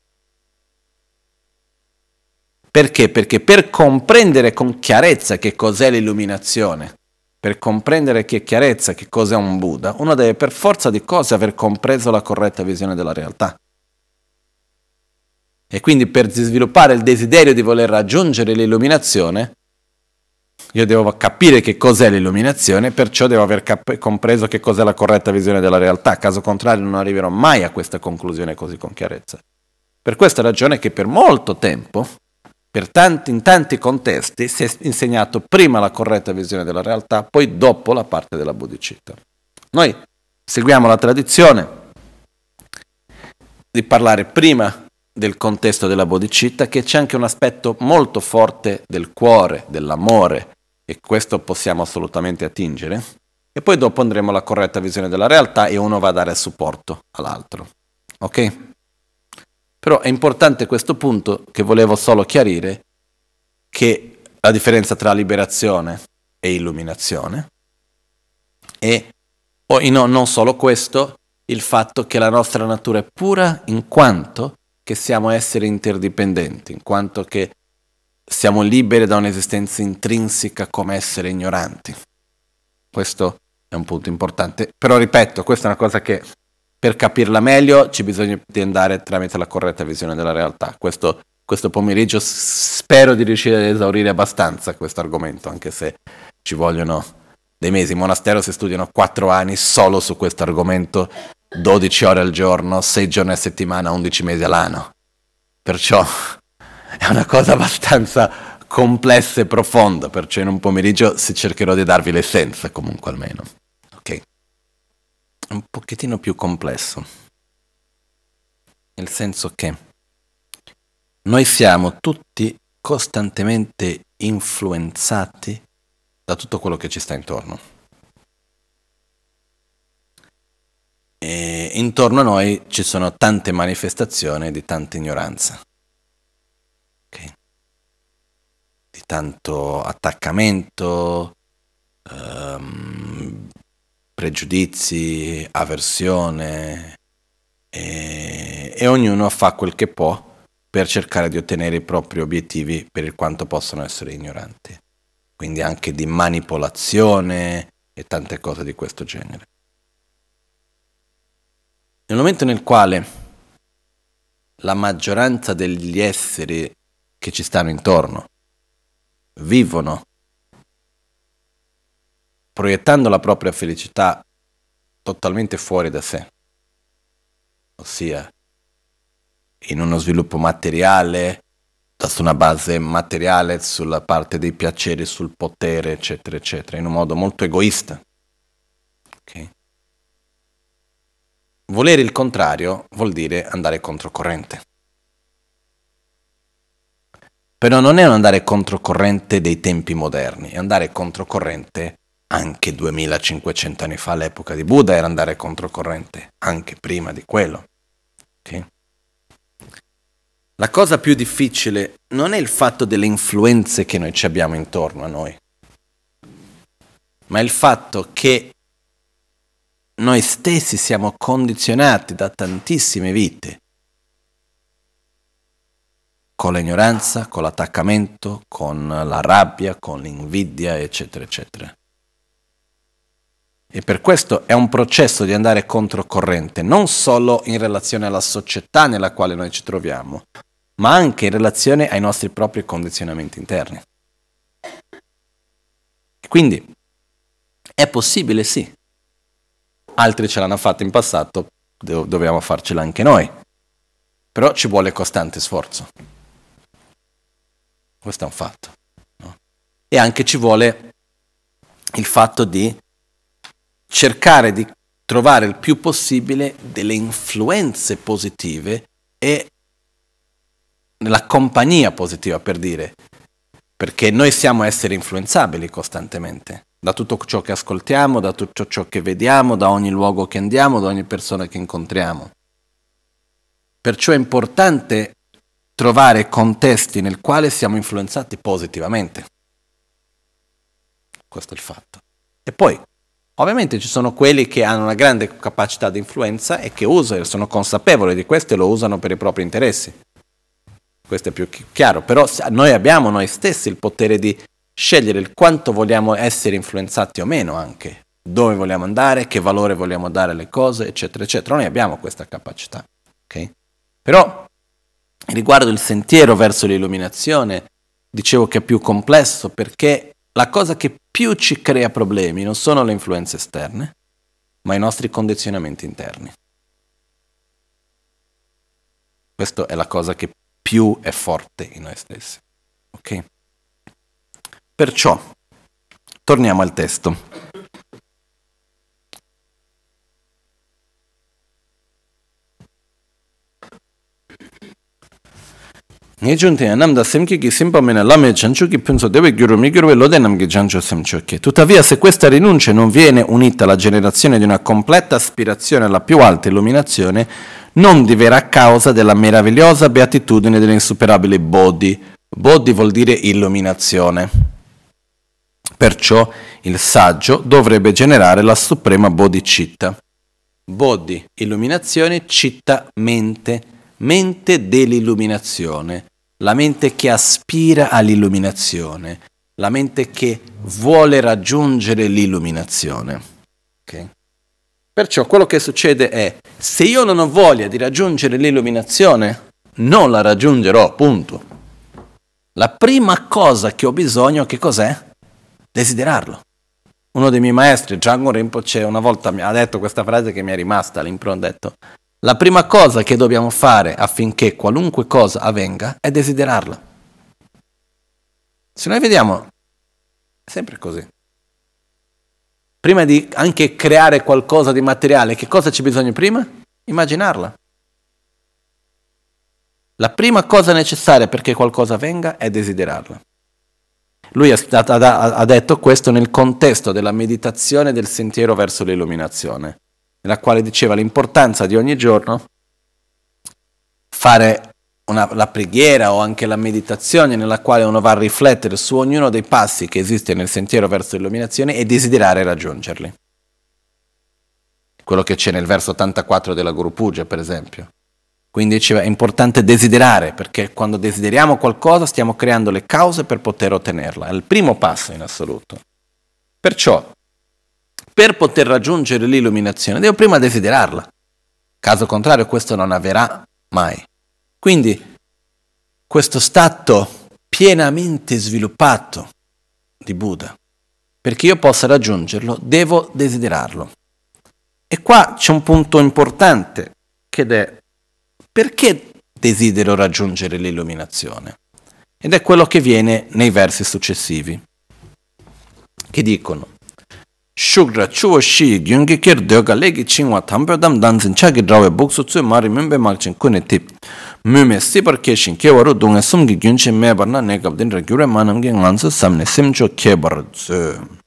Perché? Perché per comprendere con chiarezza che cos'è l'illuminazione, per comprendere che chiarezza che cos'è un Buddha, uno deve per forza di cose aver compreso la corretta visione della realtà. E quindi per sviluppare il desiderio di voler raggiungere l'illuminazione, io devo capire che cos'è l'illuminazione, perciò devo aver cap- compreso che cos'è la corretta visione della realtà, caso contrario non arriverò mai a questa conclusione così con chiarezza. Per questa ragione che per molto tempo, per tanti, in tanti contesti, si è insegnato prima la corretta visione della realtà, poi dopo la parte della bodhicitta. Noi seguiamo la tradizione di parlare prima del contesto della bodhicitta che c'è anche un aspetto molto forte del cuore, dell'amore, e questo possiamo assolutamente attingere. E poi dopo andremo alla corretta visione della realtà e uno va a dare supporto all'altro. Ok? Però è importante questo punto che volevo solo chiarire, che la differenza tra liberazione e illuminazione, e poi no, non solo questo, il fatto che la nostra natura è pura in quanto che siamo esseri interdipendenti, in quanto che siamo liberi da un'esistenza intrinseca come essere ignoranti. Questo è un punto importante. Però ripeto, questa è una cosa che per capirla meglio ci bisogna di andare tramite la corretta visione della realtà. Questo, questo pomeriggio spero di riuscire ad esaurire abbastanza questo argomento, anche se ci vogliono dei mesi. In monastero si studiano quattro anni solo su questo argomento 12 ore al giorno, 6 giorni a settimana, 11 mesi all'anno. Perciò è una cosa abbastanza complessa e profonda, perciò in un pomeriggio si cercherò di darvi l'essenza comunque almeno. Ok? È Un pochettino più complesso. Nel senso che noi siamo tutti costantemente influenzati da tutto quello che ci sta intorno e intorno a noi ci sono tante manifestazioni di tanta ignoranza, okay? di tanto attaccamento, um, pregiudizi, avversione e, e ognuno fa quel che può per cercare di ottenere i propri obiettivi per il quanto possono essere ignoranti, quindi anche di manipolazione e tante cose di questo genere. Nel momento nel quale la maggioranza degli esseri che ci stanno intorno vivono proiettando la propria felicità totalmente fuori da sé, ossia in uno sviluppo materiale, su una base materiale, sulla parte dei piaceri, sul potere, eccetera, eccetera, in un modo molto egoista. Okay? Volere il contrario vuol dire andare controcorrente. Però non è un andare controcorrente dei tempi moderni, è andare controcorrente anche 2500 anni fa, all'epoca di Buddha, era andare controcorrente, anche prima di quello. Okay? La cosa più difficile non è il fatto delle influenze che noi ci abbiamo intorno a noi, ma il fatto che noi stessi siamo condizionati da tantissime vite, con l'ignoranza, con l'attaccamento, con la rabbia, con l'invidia, eccetera, eccetera. E per questo è un processo di andare controcorrente, non solo in relazione alla società nella quale noi ci troviamo, ma anche in relazione ai nostri propri condizionamenti interni. Quindi è possibile, sì, altri ce l'hanno fatta in passato, do- dobbiamo farcela anche noi. Però ci vuole costante sforzo. Questo è un fatto. No? E anche ci vuole il fatto di cercare di trovare il più possibile delle influenze positive e la compagnia positiva, per dire, perché noi siamo esseri influenzabili costantemente da tutto ciò che ascoltiamo, da tutto ciò che vediamo, da ogni luogo che andiamo, da ogni persona che incontriamo. Perciò è importante trovare contesti nel quale siamo influenzati positivamente. Questo è il fatto. E poi, ovviamente ci sono quelli che hanno una grande capacità di influenza e che usano, sono consapevoli di questo e lo usano per i propri interessi. Questo è più chiaro, però noi abbiamo noi stessi il potere di scegliere il quanto vogliamo essere influenzati o meno anche, dove vogliamo andare, che valore vogliamo dare alle cose, eccetera, eccetera. Noi abbiamo questa capacità, ok? Però riguardo il sentiero verso l'illuminazione, dicevo che è più complesso perché la cosa che più ci crea problemi non sono le influenze esterne, ma i nostri condizionamenti interni. Questa è la cosa che più è forte in noi stessi. Okay? Perciò, torniamo al testo. Nechunte anam semki che simpa mena lame ciancio che penso deve gyuru migyuru lodenam che ciancio semcio che. Tuttavia se questa rinuncia non viene unita alla generazione di una completa aspirazione alla più alta illuminazione, non diverrà causa della meravigliosa beatitudine dell'insuperabile Bodhi. Bodhi vuol dire illuminazione. Perciò il saggio dovrebbe generare la suprema bodhicitta. Bodhi, illuminazione, citta, mente, mente dell'illuminazione, la mente che aspira all'illuminazione, la mente che vuole raggiungere l'illuminazione. Okay. Perciò quello che succede è, se io non ho voglia di raggiungere l'illuminazione, non la raggiungerò, punto. La prima cosa che ho bisogno, che cos'è? desiderarlo. Uno dei miei maestri, Django Rinpoche, una volta mi ha detto questa frase che mi è rimasta all'impronta, ha detto la prima cosa che dobbiamo fare affinché qualunque cosa avvenga è desiderarla. Se noi vediamo, è sempre così. Prima di anche creare qualcosa di materiale, che cosa ci bisogna prima? Immaginarla. La prima cosa necessaria perché qualcosa venga è desiderarla. Lui ha, detto questo nel contesto della meditazione del sentiero verso l'illuminazione, nella quale diceva l'importanza di ogni giorno fare una, la preghiera o anche la meditazione nella quale uno va a riflettere su ognuno dei passi che esiste nel sentiero verso l'illuminazione e desiderare raggiungerli. Quello che c'è nel verso 84 della Guru Puja, per esempio. Quindi diceva è importante desiderare, perché quando desideriamo qualcosa stiamo creando le cause per poter ottenerla. È il primo passo in assoluto. Perciò, per poter raggiungere l'illuminazione, devo prima desiderarla. Caso contrario, questo non avverrà mai. Quindi, questo stato pienamente sviluppato di Buddha, perché io possa raggiungerlo, devo desiderarlo. E qua c'è un punto importante, che è perché desidero raggiungere l'illuminazione? Ed è quello che viene nei versi successivi, che dicono Shukra chuwa shi gyungi kir dyoga legi chingwa tambyo dam danzin chagi drawe buksu tsui mari mimbe makchin kune tip. Mume sibar keshin kewaru dunga sumgi gyunchin mebar na negabdin ra gyure manamgi ngansu samne simcho kebar tsui.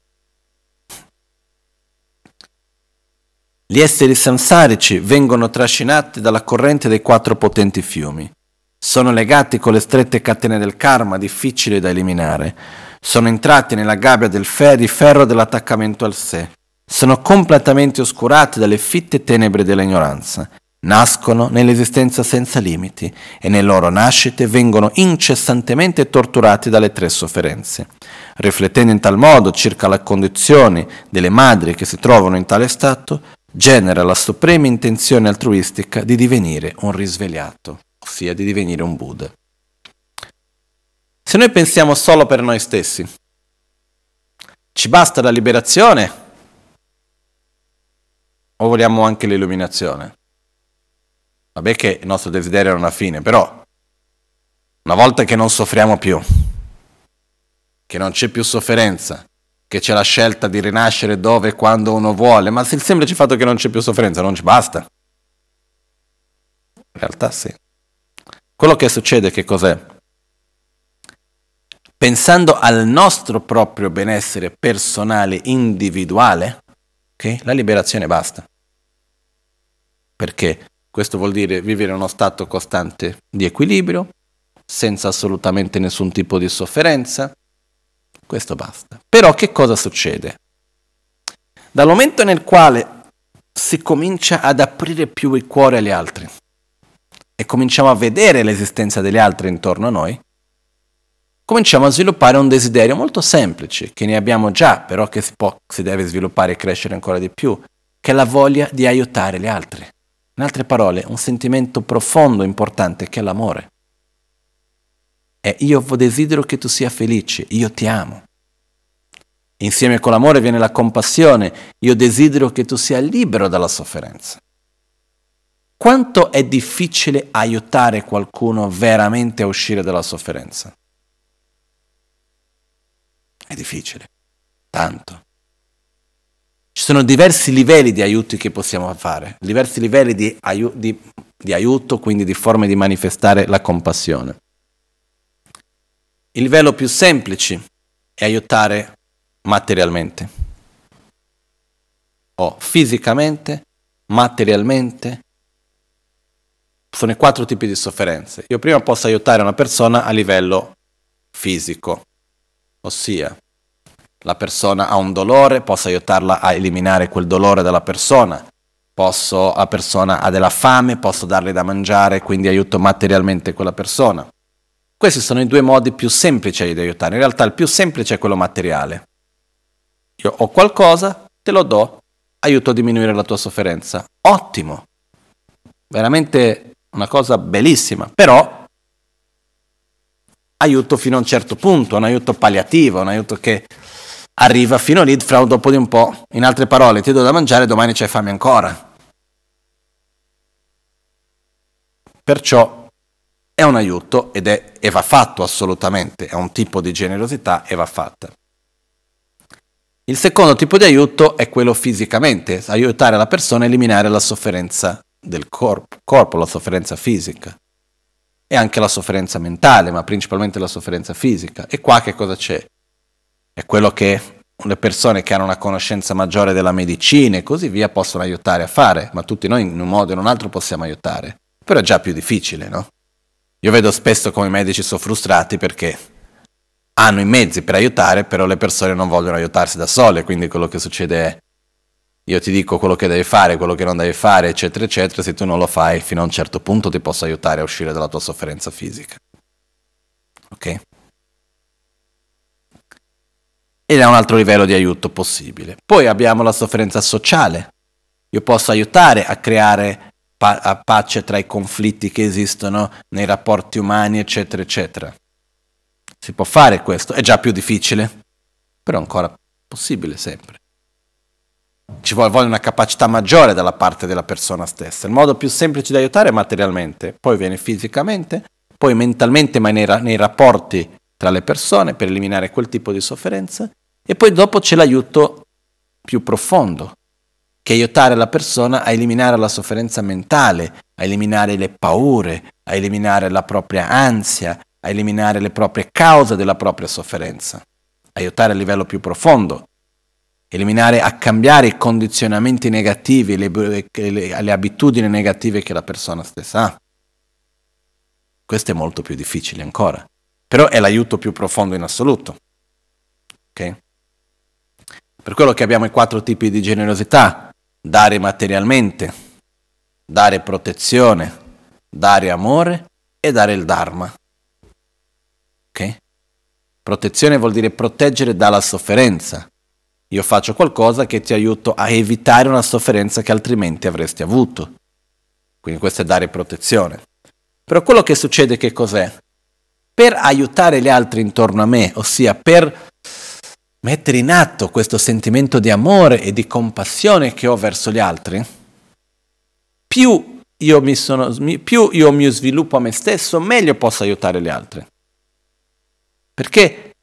Gli esseri samsarici vengono trascinati dalla corrente dei quattro potenti fiumi. Sono legati con le strette catene del karma difficili da eliminare. Sono entrati nella gabbia del fe- di ferro dell'attaccamento al sé. Sono completamente oscurati dalle fitte tenebre dell'ignoranza. Nascono nell'esistenza senza limiti e nelle loro nascite vengono incessantemente torturati dalle tre sofferenze. Riflettendo in tal modo circa le condizioni delle madri che si trovano in tale stato, genera la suprema intenzione altruistica di divenire un risvegliato, ossia di divenire un Buddha. Se noi pensiamo solo per noi stessi, ci basta la liberazione o vogliamo anche l'illuminazione? Vabbè che il nostro desiderio non ha fine, però una volta che non soffriamo più, che non c'è più sofferenza, che c'è la scelta di rinascere dove e quando uno vuole, ma il semplice fatto che non c'è più sofferenza non ci basta. In realtà sì. Quello che succede che cos'è? Pensando al nostro proprio benessere personale, individuale, okay, la liberazione basta. Perché questo vuol dire vivere in uno stato costante di equilibrio, senza assolutamente nessun tipo di sofferenza, questo basta. Però che cosa succede? Dal momento nel quale si comincia ad aprire più il cuore agli altri e cominciamo a vedere l'esistenza degli altri intorno a noi, cominciamo a sviluppare un desiderio molto semplice, che ne abbiamo già, però che si, può, si deve sviluppare e crescere ancora di più, che è la voglia di aiutare gli altri. In altre parole, un sentimento profondo, importante, che è l'amore è io desidero che tu sia felice, io ti amo. Insieme con l'amore viene la compassione, io desidero che tu sia libero dalla sofferenza. Quanto è difficile aiutare qualcuno veramente a uscire dalla sofferenza? È difficile, tanto. Ci sono diversi livelli di aiuti che possiamo fare, diversi livelli di, aiu- di, di aiuto, quindi di forme di manifestare la compassione. Il livello più semplice è aiutare materialmente. O fisicamente, materialmente. Sono i quattro tipi di sofferenze. Io prima posso aiutare una persona a livello fisico, ossia la persona ha un dolore, posso aiutarla a eliminare quel dolore dalla persona. Posso, la persona ha della fame, posso darle da mangiare, quindi aiuto materialmente quella persona. Questi sono i due modi più semplici di aiutare, in realtà il più semplice è quello materiale. Io ho qualcosa, te lo do, aiuto a diminuire la tua sofferenza. Ottimo, veramente una cosa bellissima, però aiuto fino a un certo punto, un aiuto palliativo, un aiuto che arriva fino lì, fra un dopo di un po', in altre parole, ti do da mangiare, domani c'è fame ancora. Perciò è un aiuto ed è, e va fatto assolutamente, è un tipo di generosità e va fatta. Il secondo tipo di aiuto è quello fisicamente, aiutare la persona a eliminare la sofferenza del corpo, corpo, la sofferenza fisica e anche la sofferenza mentale, ma principalmente la sofferenza fisica. E qua che cosa c'è? È quello che le persone che hanno una conoscenza maggiore della medicina e così via possono aiutare a fare, ma tutti noi in un modo o in un altro possiamo aiutare, però è già più difficile, no? Io vedo spesso come i medici sono frustrati perché hanno i mezzi per aiutare, però le persone non vogliono aiutarsi da sole, quindi quello che succede è io ti dico quello che devi fare, quello che non devi fare, eccetera, eccetera, se tu non lo fai fino a un certo punto ti posso aiutare a uscire dalla tua sofferenza fisica. Ok? Ed è un altro livello di aiuto possibile. Poi abbiamo la sofferenza sociale. Io posso aiutare a creare pa- a pace tra i conflitti che esistono nei rapporti umani, eccetera, eccetera. Si può fare questo, è già più difficile, però è ancora possibile sempre. Ci vuole, vuole una capacità maggiore dalla parte della persona stessa. Il modo più semplice di aiutare è materialmente, poi viene fisicamente, poi mentalmente, ma nei, ra- nei rapporti tra le persone per eliminare quel tipo di sofferenza, e poi dopo c'è l'aiuto più profondo, che aiutare la persona a eliminare la sofferenza mentale, a eliminare le paure, a eliminare la propria ansia, a eliminare le proprie cause della propria sofferenza, aiutare a livello più profondo, eliminare a cambiare i condizionamenti negativi, le, le, le abitudini negative che la persona stessa ha. Questo è molto più difficile ancora, però è l'aiuto più profondo in assoluto. Okay? Per quello che abbiamo i quattro tipi di generosità, dare materialmente, dare protezione, dare amore e dare il Dharma. Ok? Protezione vuol dire proteggere dalla sofferenza. Io faccio qualcosa che ti aiuto a evitare una sofferenza che altrimenti avresti avuto. Quindi questo è dare protezione. Però quello che succede che cos'è? Per aiutare gli altri intorno a me, ossia per mettere in atto questo sentimento di amore e di compassione che ho verso gli altri, più io mi, sono, più io mi sviluppo a me stesso, meglio posso aiutare gli altri. Perché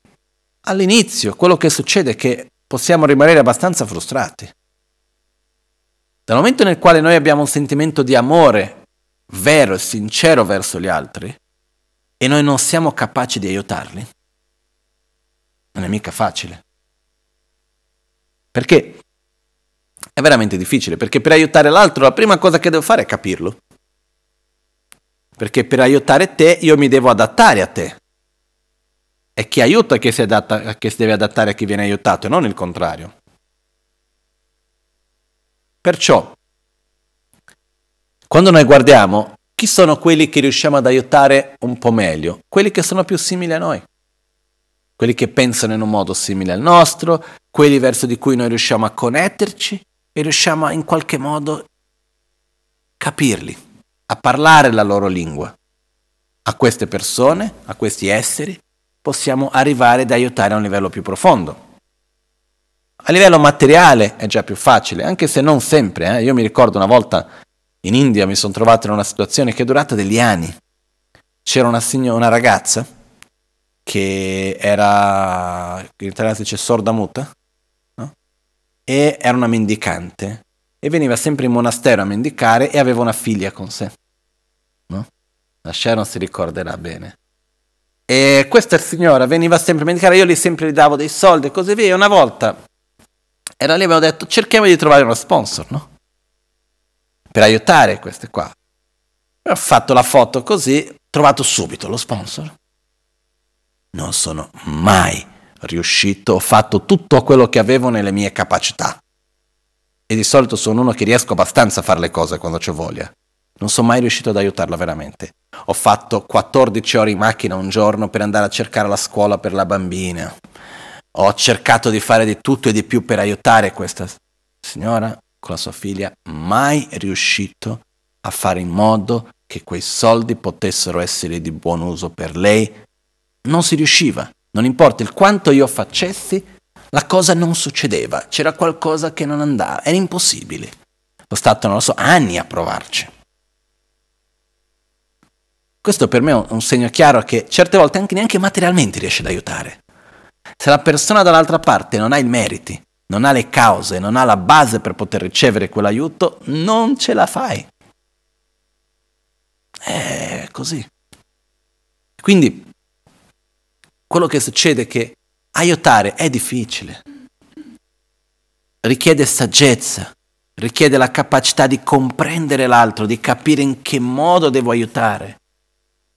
all'inizio quello che succede è che possiamo rimanere abbastanza frustrati. Dal momento nel quale noi abbiamo un sentimento di amore vero e sincero verso gli altri e noi non siamo capaci di aiutarli, non è mica facile. Perché è veramente difficile, perché per aiutare l'altro la prima cosa che devo fare è capirlo. Perché per aiutare te io mi devo adattare a te. È chi aiuta che si, adatta, che si deve adattare a chi viene aiutato, e non il contrario. Perciò, quando noi guardiamo, chi sono quelli che riusciamo ad aiutare un po' meglio? Quelli che sono più simili a noi quelli che pensano in un modo simile al nostro, quelli verso di cui noi riusciamo a connetterci e riusciamo a, in qualche modo a capirli, a parlare la loro lingua. A queste persone, a questi esseri, possiamo arrivare ad aiutare a un livello più profondo. A livello materiale è già più facile, anche se non sempre. Eh. Io mi ricordo una volta in India mi sono trovato in una situazione che è durata degli anni. C'era una, signora, una ragazza che era, in italiano si dice sorda muta, no? e era una mendicante, e veniva sempre in monastero a mendicare e aveva una figlia con sé. No? La Sharon si ricorderà bene. E questa signora veniva sempre a mendicare, io lì sempre gli davo dei soldi e così via. e Una volta era lì e avevo detto cerchiamo di trovare uno sponsor, no? Per aiutare queste qua. E ho fatto la foto così, ho trovato subito lo sponsor non sono mai riuscito, ho fatto tutto quello che avevo nelle mie capacità. E di solito sono uno che riesco abbastanza a fare le cose quando c'ho voglia. Non sono mai riuscito ad aiutarla veramente. Ho fatto 14 ore in macchina un giorno per andare a cercare la scuola per la bambina. Ho cercato di fare di tutto e di più per aiutare questa signora con la sua figlia, mai riuscito a fare in modo che quei soldi potessero essere di buon uso per lei, non si riusciva. Non importa il quanto io facessi, la cosa non succedeva, c'era qualcosa che non andava, era impossibile. Ho stato, non lo so, anni a provarci. Questo per me è un segno chiaro che certe volte anche neanche materialmente riesce ad aiutare. Se la persona dall'altra parte non ha i meriti, non ha le cause, non ha la base per poter ricevere quell'aiuto, non ce la fai. Eh, è così. Quindi quello che succede è che aiutare è difficile, richiede saggezza, richiede la capacità di comprendere l'altro, di capire in che modo devo aiutare.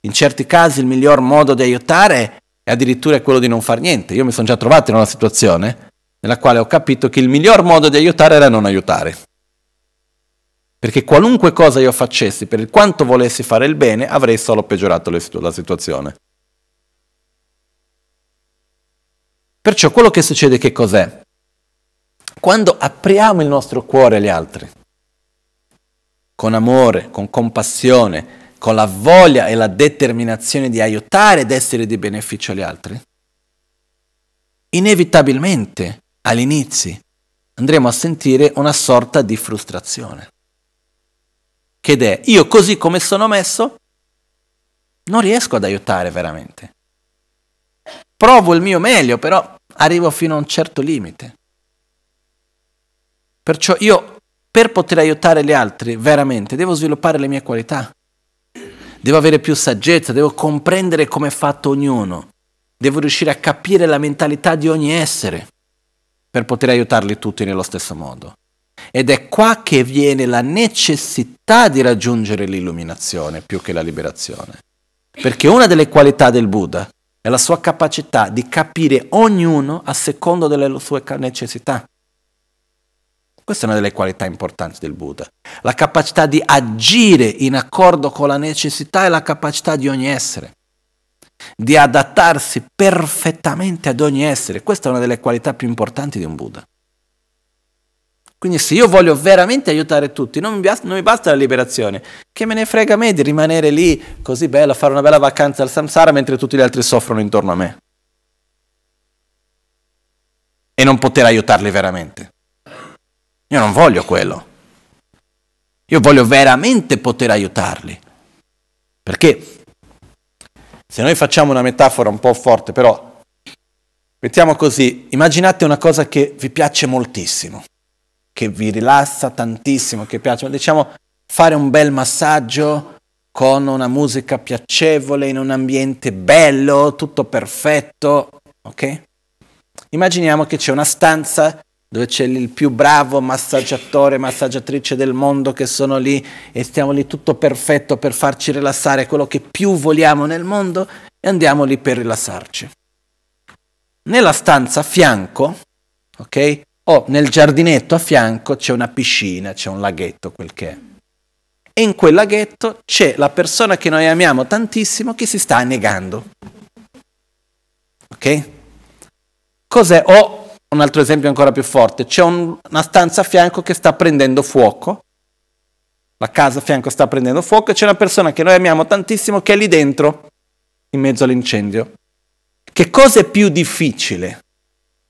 In certi casi il miglior modo di aiutare è addirittura quello di non far niente. Io mi sono già trovato in una situazione nella quale ho capito che il miglior modo di aiutare era non aiutare. Perché qualunque cosa io facessi, per quanto volessi fare il bene, avrei solo peggiorato la situazione. Perciò quello che succede che cos'è? Quando apriamo il nostro cuore agli altri, con amore, con compassione, con la voglia e la determinazione di aiutare ed essere di beneficio agli altri, inevitabilmente all'inizio andremo a sentire una sorta di frustrazione. Che è, io così come sono messo, non riesco ad aiutare veramente provo il mio meglio, però arrivo fino a un certo limite. Perciò io, per poter aiutare gli altri, veramente, devo sviluppare le mie qualità. Devo avere più saggezza, devo comprendere come è fatto ognuno. Devo riuscire a capire la mentalità di ogni essere per poter aiutarli tutti nello stesso modo. Ed è qua che viene la necessità di raggiungere l'illuminazione più che la liberazione. Perché una delle qualità del Buddha è la sua capacità di capire ognuno a secondo delle sue necessità. Questa è una delle qualità importanti del Buddha. La capacità di agire in accordo con la necessità e la capacità di ogni essere. Di adattarsi perfettamente ad ogni essere. Questa è una delle qualità più importanti di un Buddha. Quindi se io voglio veramente aiutare tutti, non mi, basta, non mi basta la liberazione. Che me ne frega a me di rimanere lì così bello, a fare una bella vacanza al samsara mentre tutti gli altri soffrono intorno a me. E non poter aiutarli veramente. Io non voglio quello. Io voglio veramente poter aiutarli. Perché se noi facciamo una metafora un po' forte, però mettiamo così, immaginate una cosa che vi piace moltissimo che vi rilassa tantissimo, che piace, Diciamo fare un bel massaggio con una musica piacevole in un ambiente bello, tutto perfetto, ok? Immaginiamo che c'è una stanza dove c'è il più bravo massaggiatore, massaggiatrice del mondo che sono lì e stiamo lì tutto perfetto per farci rilassare, quello che più vogliamo nel mondo e andiamo lì per rilassarci. Nella stanza a fianco, ok? o oh, nel giardinetto a fianco c'è una piscina, c'è un laghetto, quel che è. E in quel laghetto c'è la persona che noi amiamo tantissimo che si sta annegando. Ok? Cos'è? O oh, un altro esempio ancora più forte, c'è un, una stanza a fianco che sta prendendo fuoco, la casa a fianco sta prendendo fuoco e c'è una persona che noi amiamo tantissimo che è lì dentro, in mezzo all'incendio. Che cosa è più difficile?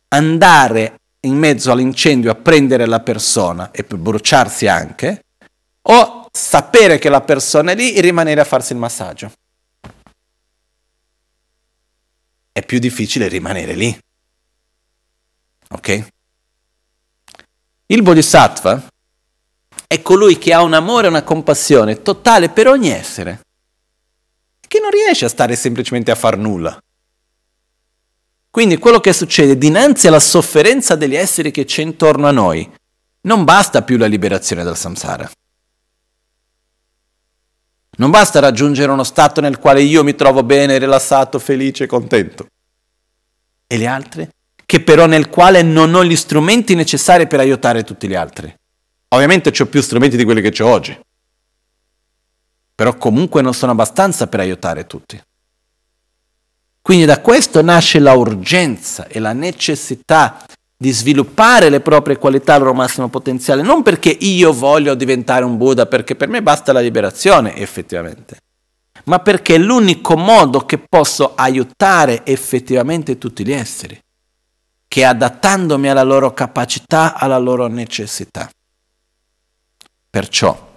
Andare in mezzo all'incendio a prendere la persona e per bruciarsi anche, o sapere che la persona è lì e rimanere a farsi il massaggio. È più difficile rimanere lì. Ok? Il Bodhisattva è colui che ha un amore e una compassione totale per ogni essere, che non riesce a stare semplicemente a far nulla. Quindi quello che succede dinanzi alla sofferenza degli esseri che c'è intorno a noi, non basta più la liberazione dal samsara. Non basta raggiungere uno stato nel quale io mi trovo bene, rilassato, felice, contento. E le altre? Che però nel quale non ho gli strumenti necessari per aiutare tutti gli altri. Ovviamente ho più strumenti di quelli che ho oggi. Però comunque non sono abbastanza per aiutare tutti. Quindi da questo nasce la urgenza e la necessità di sviluppare le proprie qualità al loro massimo potenziale, non perché io voglio diventare un Buddha, perché per me basta la liberazione effettivamente, ma perché è l'unico modo che posso aiutare effettivamente tutti gli esseri, che adattandomi alla loro capacità, alla loro necessità. Perciò,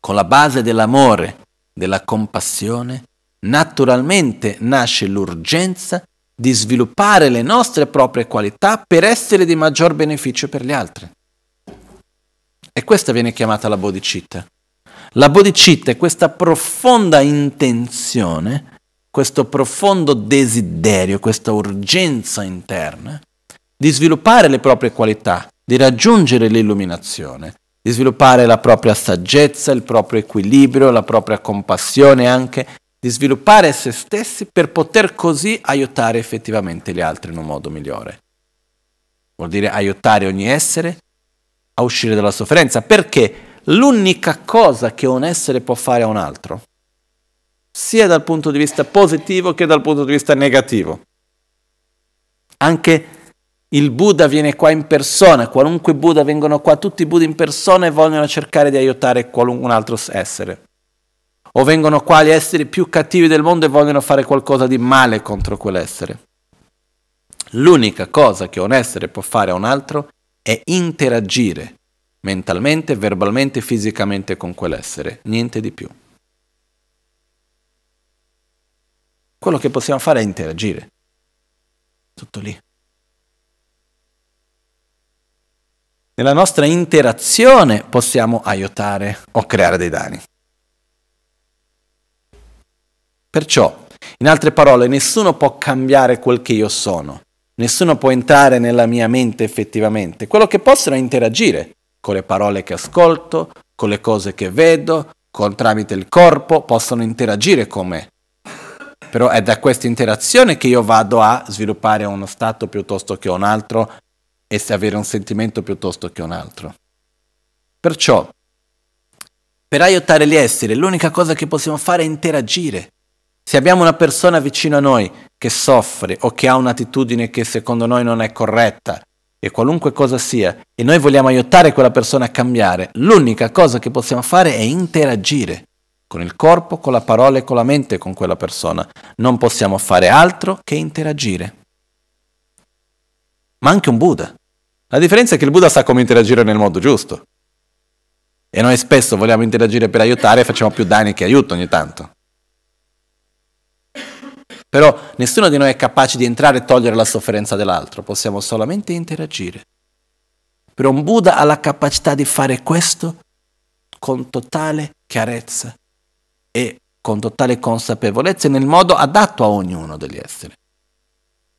con la base dell'amore, della compassione, naturalmente nasce l'urgenza di sviluppare le nostre proprie qualità per essere di maggior beneficio per gli altri. E questa viene chiamata la bodhicitta. La bodhicitta è questa profonda intenzione, questo profondo desiderio, questa urgenza interna di sviluppare le proprie qualità, di raggiungere l'illuminazione, di sviluppare la propria saggezza, il proprio equilibrio, la propria compassione anche di sviluppare se stessi per poter così aiutare effettivamente gli altri in un modo migliore. Vuol dire aiutare ogni essere a uscire dalla sofferenza, perché l'unica cosa che un essere può fare a un altro, sia dal punto di vista positivo che dal punto di vista negativo. Anche il Buddha viene qua in persona, qualunque Buddha vengono qua, tutti i Buddha in persona e vogliono cercare di aiutare un altro essere o vengono qua gli esseri più cattivi del mondo e vogliono fare qualcosa di male contro quell'essere. L'unica cosa che un essere può fare a un altro è interagire mentalmente, verbalmente, fisicamente con quell'essere, niente di più. Quello che possiamo fare è interagire. Tutto lì. Nella nostra interazione possiamo aiutare o creare dei danni. Perciò, in altre parole, nessuno può cambiare quel che io sono, nessuno può entrare nella mia mente effettivamente. Quello che possono è interagire con le parole che ascolto, con le cose che vedo, con, tramite il corpo, possono interagire con me. Però è da questa interazione che io vado a sviluppare uno stato piuttosto che un altro e se avere un sentimento piuttosto che un altro. Perciò, per aiutare gli esseri, l'unica cosa che possiamo fare è interagire se abbiamo una persona vicino a noi che soffre o che ha un'attitudine che secondo noi non è corretta, e qualunque cosa sia, e noi vogliamo aiutare quella persona a cambiare, l'unica cosa che possiamo fare è interagire con il corpo, con la parola e con la mente con quella persona. Non possiamo fare altro che interagire. Ma anche un Buddha. La differenza è che il Buddha sa come interagire nel modo giusto. E noi spesso vogliamo interagire per aiutare e facciamo più danni che aiuto ogni tanto. Però nessuno di noi è capace di entrare e togliere la sofferenza dell'altro, possiamo solamente interagire. Però un Buddha ha la capacità di fare questo con totale chiarezza e con totale consapevolezza nel modo adatto a ognuno degli esseri,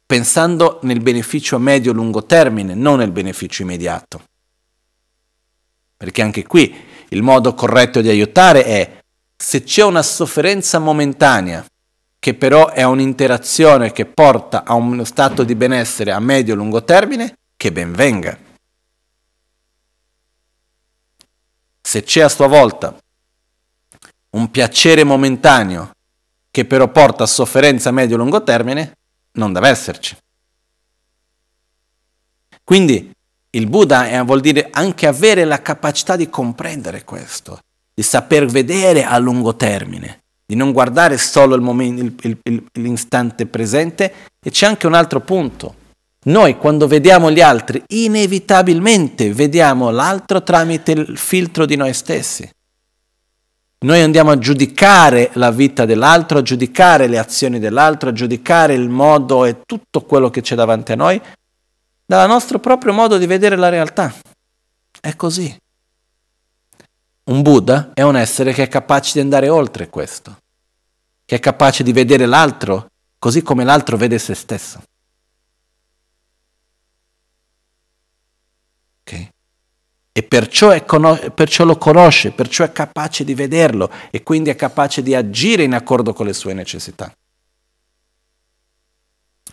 pensando nel beneficio a medio-lungo termine, non nel beneficio immediato. Perché anche qui il modo corretto di aiutare è se c'è una sofferenza momentanea che però è un'interazione che porta a uno stato di benessere a medio e lungo termine, che ben venga. Se c'è a sua volta un piacere momentaneo che però porta a sofferenza a medio e lungo termine, non deve esserci. Quindi il Buddha vuol dire anche avere la capacità di comprendere questo, di saper vedere a lungo termine, di non guardare solo il momento, il, il, l'istante presente. E c'è anche un altro punto. Noi quando vediamo gli altri, inevitabilmente vediamo l'altro tramite il filtro di noi stessi. Noi andiamo a giudicare la vita dell'altro, a giudicare le azioni dell'altro, a giudicare il modo e tutto quello che c'è davanti a noi dal nostro proprio modo di vedere la realtà. È così. Un Buddha è un essere che è capace di andare oltre questo che è capace di vedere l'altro così come l'altro vede se stesso. Okay? E perciò, è, perciò lo conosce, perciò è capace di vederlo e quindi è capace di agire in accordo con le sue necessità.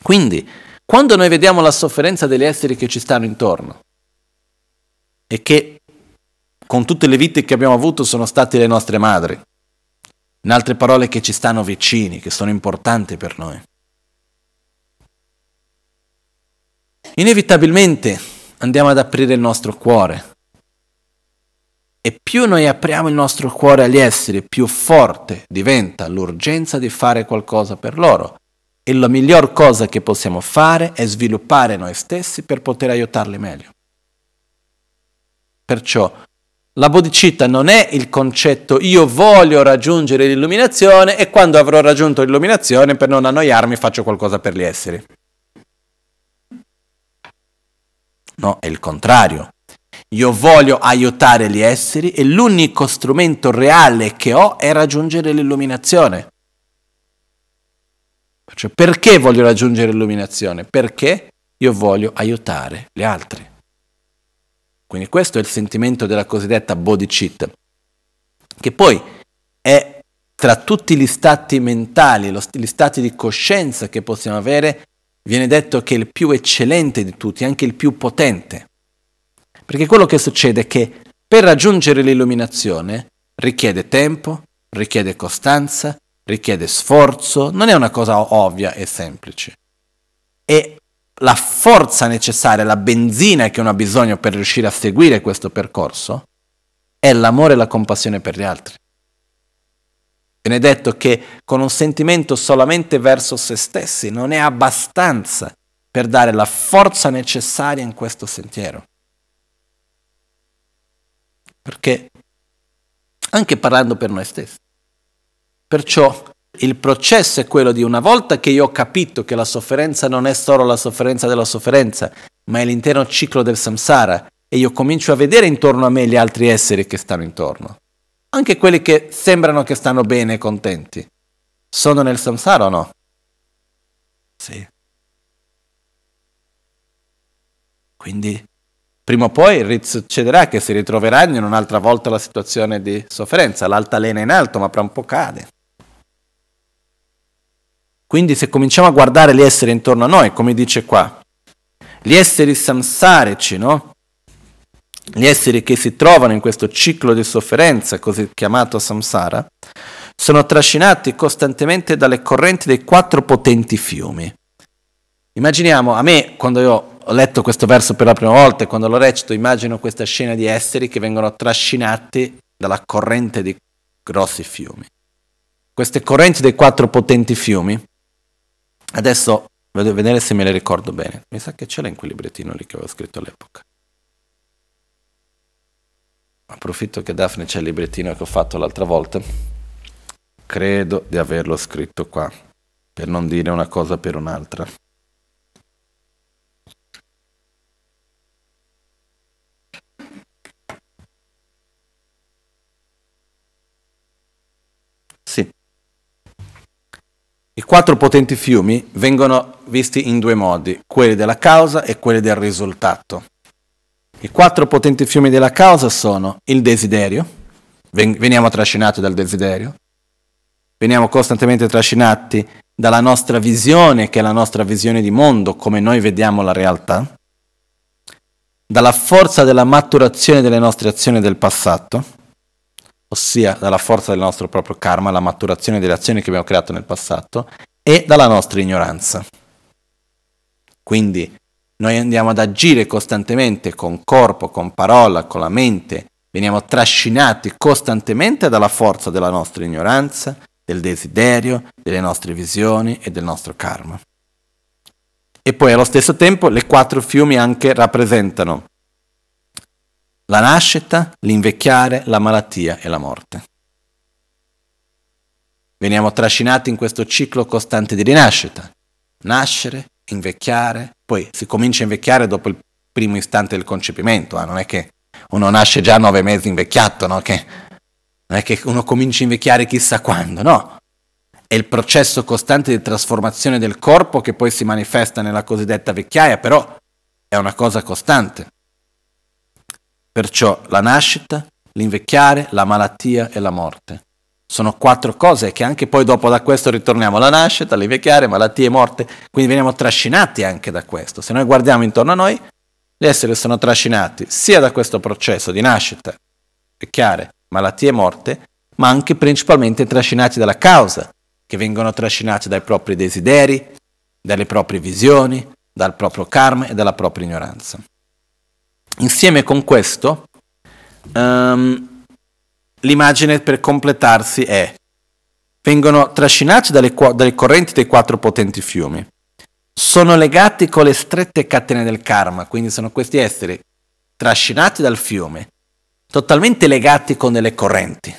Quindi, quando noi vediamo la sofferenza degli esseri che ci stanno intorno e che con tutte le vite che abbiamo avuto sono state le nostre madri, in altre parole che ci stanno vicini, che sono importanti per noi. Inevitabilmente andiamo ad aprire il nostro cuore. E più noi apriamo il nostro cuore agli esseri, più forte diventa l'urgenza di fare qualcosa per loro. E la miglior cosa che possiamo fare è sviluppare noi stessi per poter aiutarli meglio. Perciò la bodhicitta non è il concetto io voglio raggiungere l'illuminazione e quando avrò raggiunto l'illuminazione per non annoiarmi faccio qualcosa per gli esseri. No, è il contrario. Io voglio aiutare gli esseri e l'unico strumento reale che ho è raggiungere l'illuminazione. perché voglio raggiungere l'illuminazione? Perché io voglio aiutare gli altri. Quindi questo è il sentimento della cosiddetta bodhicitta, che poi è tra tutti gli stati mentali, gli stati di coscienza che possiamo avere, viene detto che è il più eccellente di tutti, anche il più potente. Perché quello che succede è che per raggiungere l'illuminazione richiede tempo, richiede costanza, richiede sforzo, non è una cosa ovvia e semplice. E la forza necessaria, la benzina che uno ha bisogno per riuscire a seguire questo percorso, è l'amore e la compassione per gli altri. Viene detto che con un sentimento solamente verso se stessi non è abbastanza per dare la forza necessaria in questo sentiero. Perché anche parlando per noi stessi. Perciò il processo è quello di una volta che io ho capito che la sofferenza non è solo la sofferenza della sofferenza, ma è l'intero ciclo del samsara e io comincio a vedere intorno a me gli altri esseri che stanno intorno, anche quelli che sembrano che stanno bene e contenti. Sono nel samsara o no? Sì. Quindi prima o poi succederà che si ritroveranno in un'altra volta la situazione di sofferenza, l'altalena in alto, ma tra un po' cade. Quindi se cominciamo a guardare gli esseri intorno a noi, come dice qua, gli esseri samsarici, no? gli esseri che si trovano in questo ciclo di sofferenza, così chiamato samsara, sono trascinati costantemente dalle correnti dei quattro potenti fiumi. Immaginiamo, a me quando io ho letto questo verso per la prima volta e quando lo recito immagino questa scena di esseri che vengono trascinati dalla corrente di grossi fiumi. Queste correnti dei quattro potenti fiumi Adesso vado a vedere se me le ricordo bene. Mi sa che ce l'è in quel librettino lì che avevo scritto all'epoca. Approfitto che Daphne c'è il librettino che ho fatto l'altra volta. Credo di averlo scritto qua, per non dire una cosa per un'altra. Quattro potenti fiumi vengono visti in due modi, quelli della causa e quelli del risultato. I quattro potenti fiumi della causa sono il desiderio, veniamo trascinati dal desiderio, veniamo costantemente trascinati dalla nostra visione, che è la nostra visione di mondo, come noi vediamo la realtà, dalla forza della maturazione delle nostre azioni del passato, ossia dalla forza del nostro proprio karma, la maturazione delle azioni che abbiamo creato nel passato, e dalla nostra ignoranza. Quindi noi andiamo ad agire costantemente con corpo, con parola, con la mente, veniamo trascinati costantemente dalla forza della nostra ignoranza, del desiderio, delle nostre visioni e del nostro karma. E poi allo stesso tempo le quattro fiumi anche rappresentano la nascita, l'invecchiare, la malattia e la morte. Veniamo trascinati in questo ciclo costante di rinascita. Nascere, invecchiare, poi si comincia a invecchiare dopo il primo istante del concepimento, eh? non è che uno nasce già nove mesi invecchiato, no? che, non è che uno comincia a invecchiare chissà quando, no. È il processo costante di trasformazione del corpo che poi si manifesta nella cosiddetta vecchiaia, però è una cosa costante. Perciò la nascita, l'invecchiare, la malattia e la morte. Sono quattro cose che anche poi dopo da questo ritorniamo alla nascita, l'invecchiare, malattie e morte, quindi veniamo trascinati anche da questo. Se noi guardiamo intorno a noi, gli esseri sono trascinati sia da questo processo di nascita, invecchiare, malattie e morte, ma anche principalmente trascinati dalla causa, che vengono trascinati dai propri desideri, dalle proprie visioni, dal proprio karma e dalla propria ignoranza. Insieme con questo, um, l'immagine per completarsi è vengono trascinati dalle, dalle correnti dei quattro potenti fiumi, sono legati con le strette catene del karma, quindi sono questi esseri trascinati dal fiume, totalmente legati con delle correnti.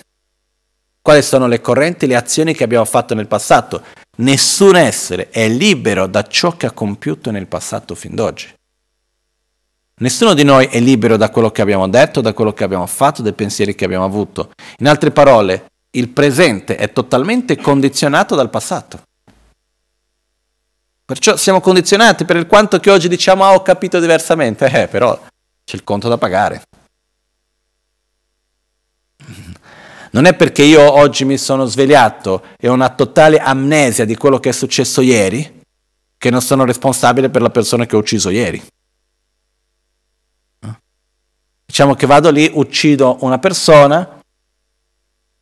Quali sono le correnti, le azioni che abbiamo fatto nel passato? Nessun essere è libero da ciò che ha compiuto nel passato fin d'oggi. Nessuno di noi è libero da quello che abbiamo detto, da quello che abbiamo fatto, dai pensieri che abbiamo avuto. In altre parole, il presente è totalmente condizionato dal passato. Perciò siamo condizionati per il quanto che oggi diciamo ah, ho capito diversamente, eh, però c'è il conto da pagare. Non è perché io oggi mi sono svegliato e ho una totale amnesia di quello che è successo ieri che non sono responsabile per la persona che ho ucciso ieri. Diciamo che vado lì, uccido una persona,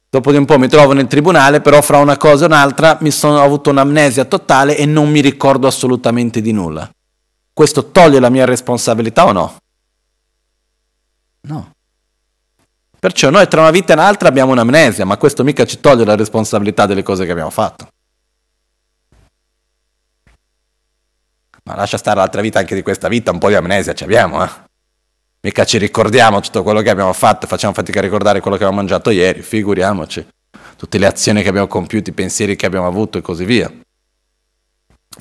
dopo di un po' mi trovo nel tribunale, però fra una cosa e un'altra mi sono ho avuto un'amnesia totale e non mi ricordo assolutamente di nulla. Questo toglie la mia responsabilità o no? No. Perciò noi tra una vita e un'altra abbiamo un'amnesia, ma questo mica ci toglie la responsabilità delle cose che abbiamo fatto. Ma lascia stare l'altra vita anche di questa vita, un po' di amnesia ci abbiamo, eh. Mica ci ricordiamo tutto quello che abbiamo fatto, facciamo fatica a ricordare quello che abbiamo mangiato ieri, figuriamoci. Tutte le azioni che abbiamo compiuto, i pensieri che abbiamo avuto e così via.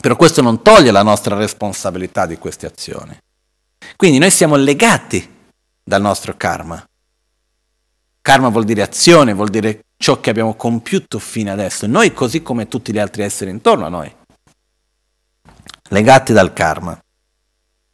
Però questo non toglie la nostra responsabilità di queste azioni. Quindi noi siamo legati dal nostro karma. Karma vuol dire azione, vuol dire ciò che abbiamo compiuto fino adesso, noi così come tutti gli altri esseri intorno a noi, legati dal karma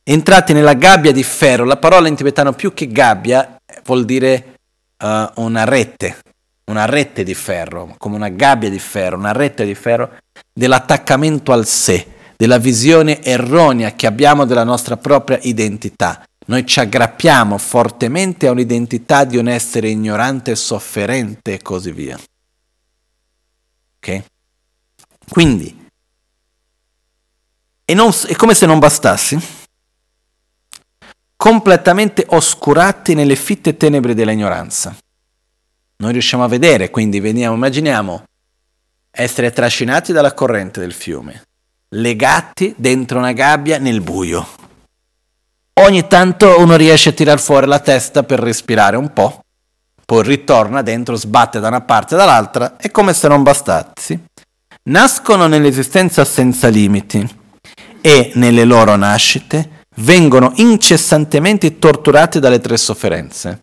entrati nella gabbia di ferro, la parola in tibetano più che gabbia eh, vuol dire uh, una rete, una rete di ferro, come una gabbia di ferro, una rete di ferro dell'attaccamento al sé, della visione erronea che abbiamo della nostra propria identità. Noi ci aggrappiamo fortemente a un'identità di un essere ignorante, sofferente e così via. Ok? Quindi, e non, è come se non bastassi completamente oscurati nelle fitte tenebre dell'ignoranza. Non riusciamo a vedere, quindi veniamo, immaginiamo essere trascinati dalla corrente del fiume, legati dentro una gabbia nel buio. Ogni tanto uno riesce a tirar fuori la testa per respirare un po', poi ritorna dentro, sbatte da una parte e dall'altra è come se non bastassi, nascono nell'esistenza senza limiti e nelle loro nascite vengono incessantemente torturate dalle tre sofferenze.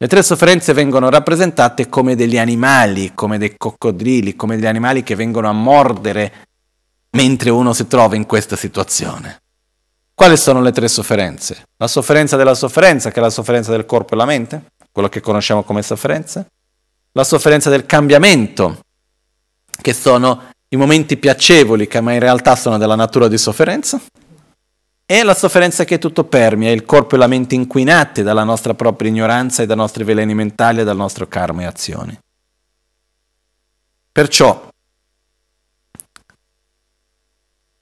Le tre sofferenze vengono rappresentate come degli animali, come dei coccodrilli, come degli animali che vengono a mordere mentre uno si trova in questa situazione. Quali sono le tre sofferenze? La sofferenza della sofferenza, che è la sofferenza del corpo e la mente, quello che conosciamo come sofferenza. La sofferenza del cambiamento, che sono i momenti piacevoli che ma in realtà sono della natura di sofferenza. È la sofferenza che tutto permea, il corpo e la mente inquinate dalla nostra propria ignoranza e dai nostri veleni mentali e dal nostro karma e azioni. Perciò,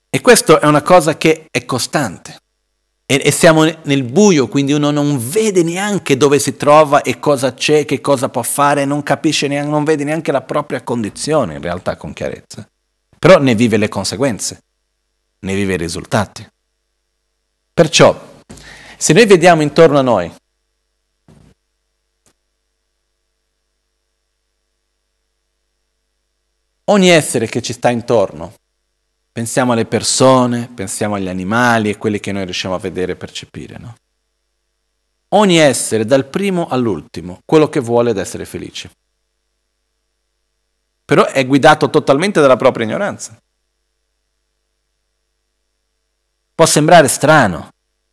e questa è una cosa che è costante, e, e siamo nel buio, quindi uno non vede neanche dove si trova e cosa c'è, che cosa può fare, non capisce neanche, non vede neanche la propria condizione in realtà con chiarezza, però ne vive le conseguenze, ne vive i risultati. Perciò, se noi vediamo intorno a noi ogni essere che ci sta intorno, pensiamo alle persone, pensiamo agli animali e quelli che noi riusciamo a vedere e percepire, no? Ogni essere, dal primo all'ultimo, quello che vuole è essere felice. Però è guidato totalmente dalla propria ignoranza. Può sembrare strano,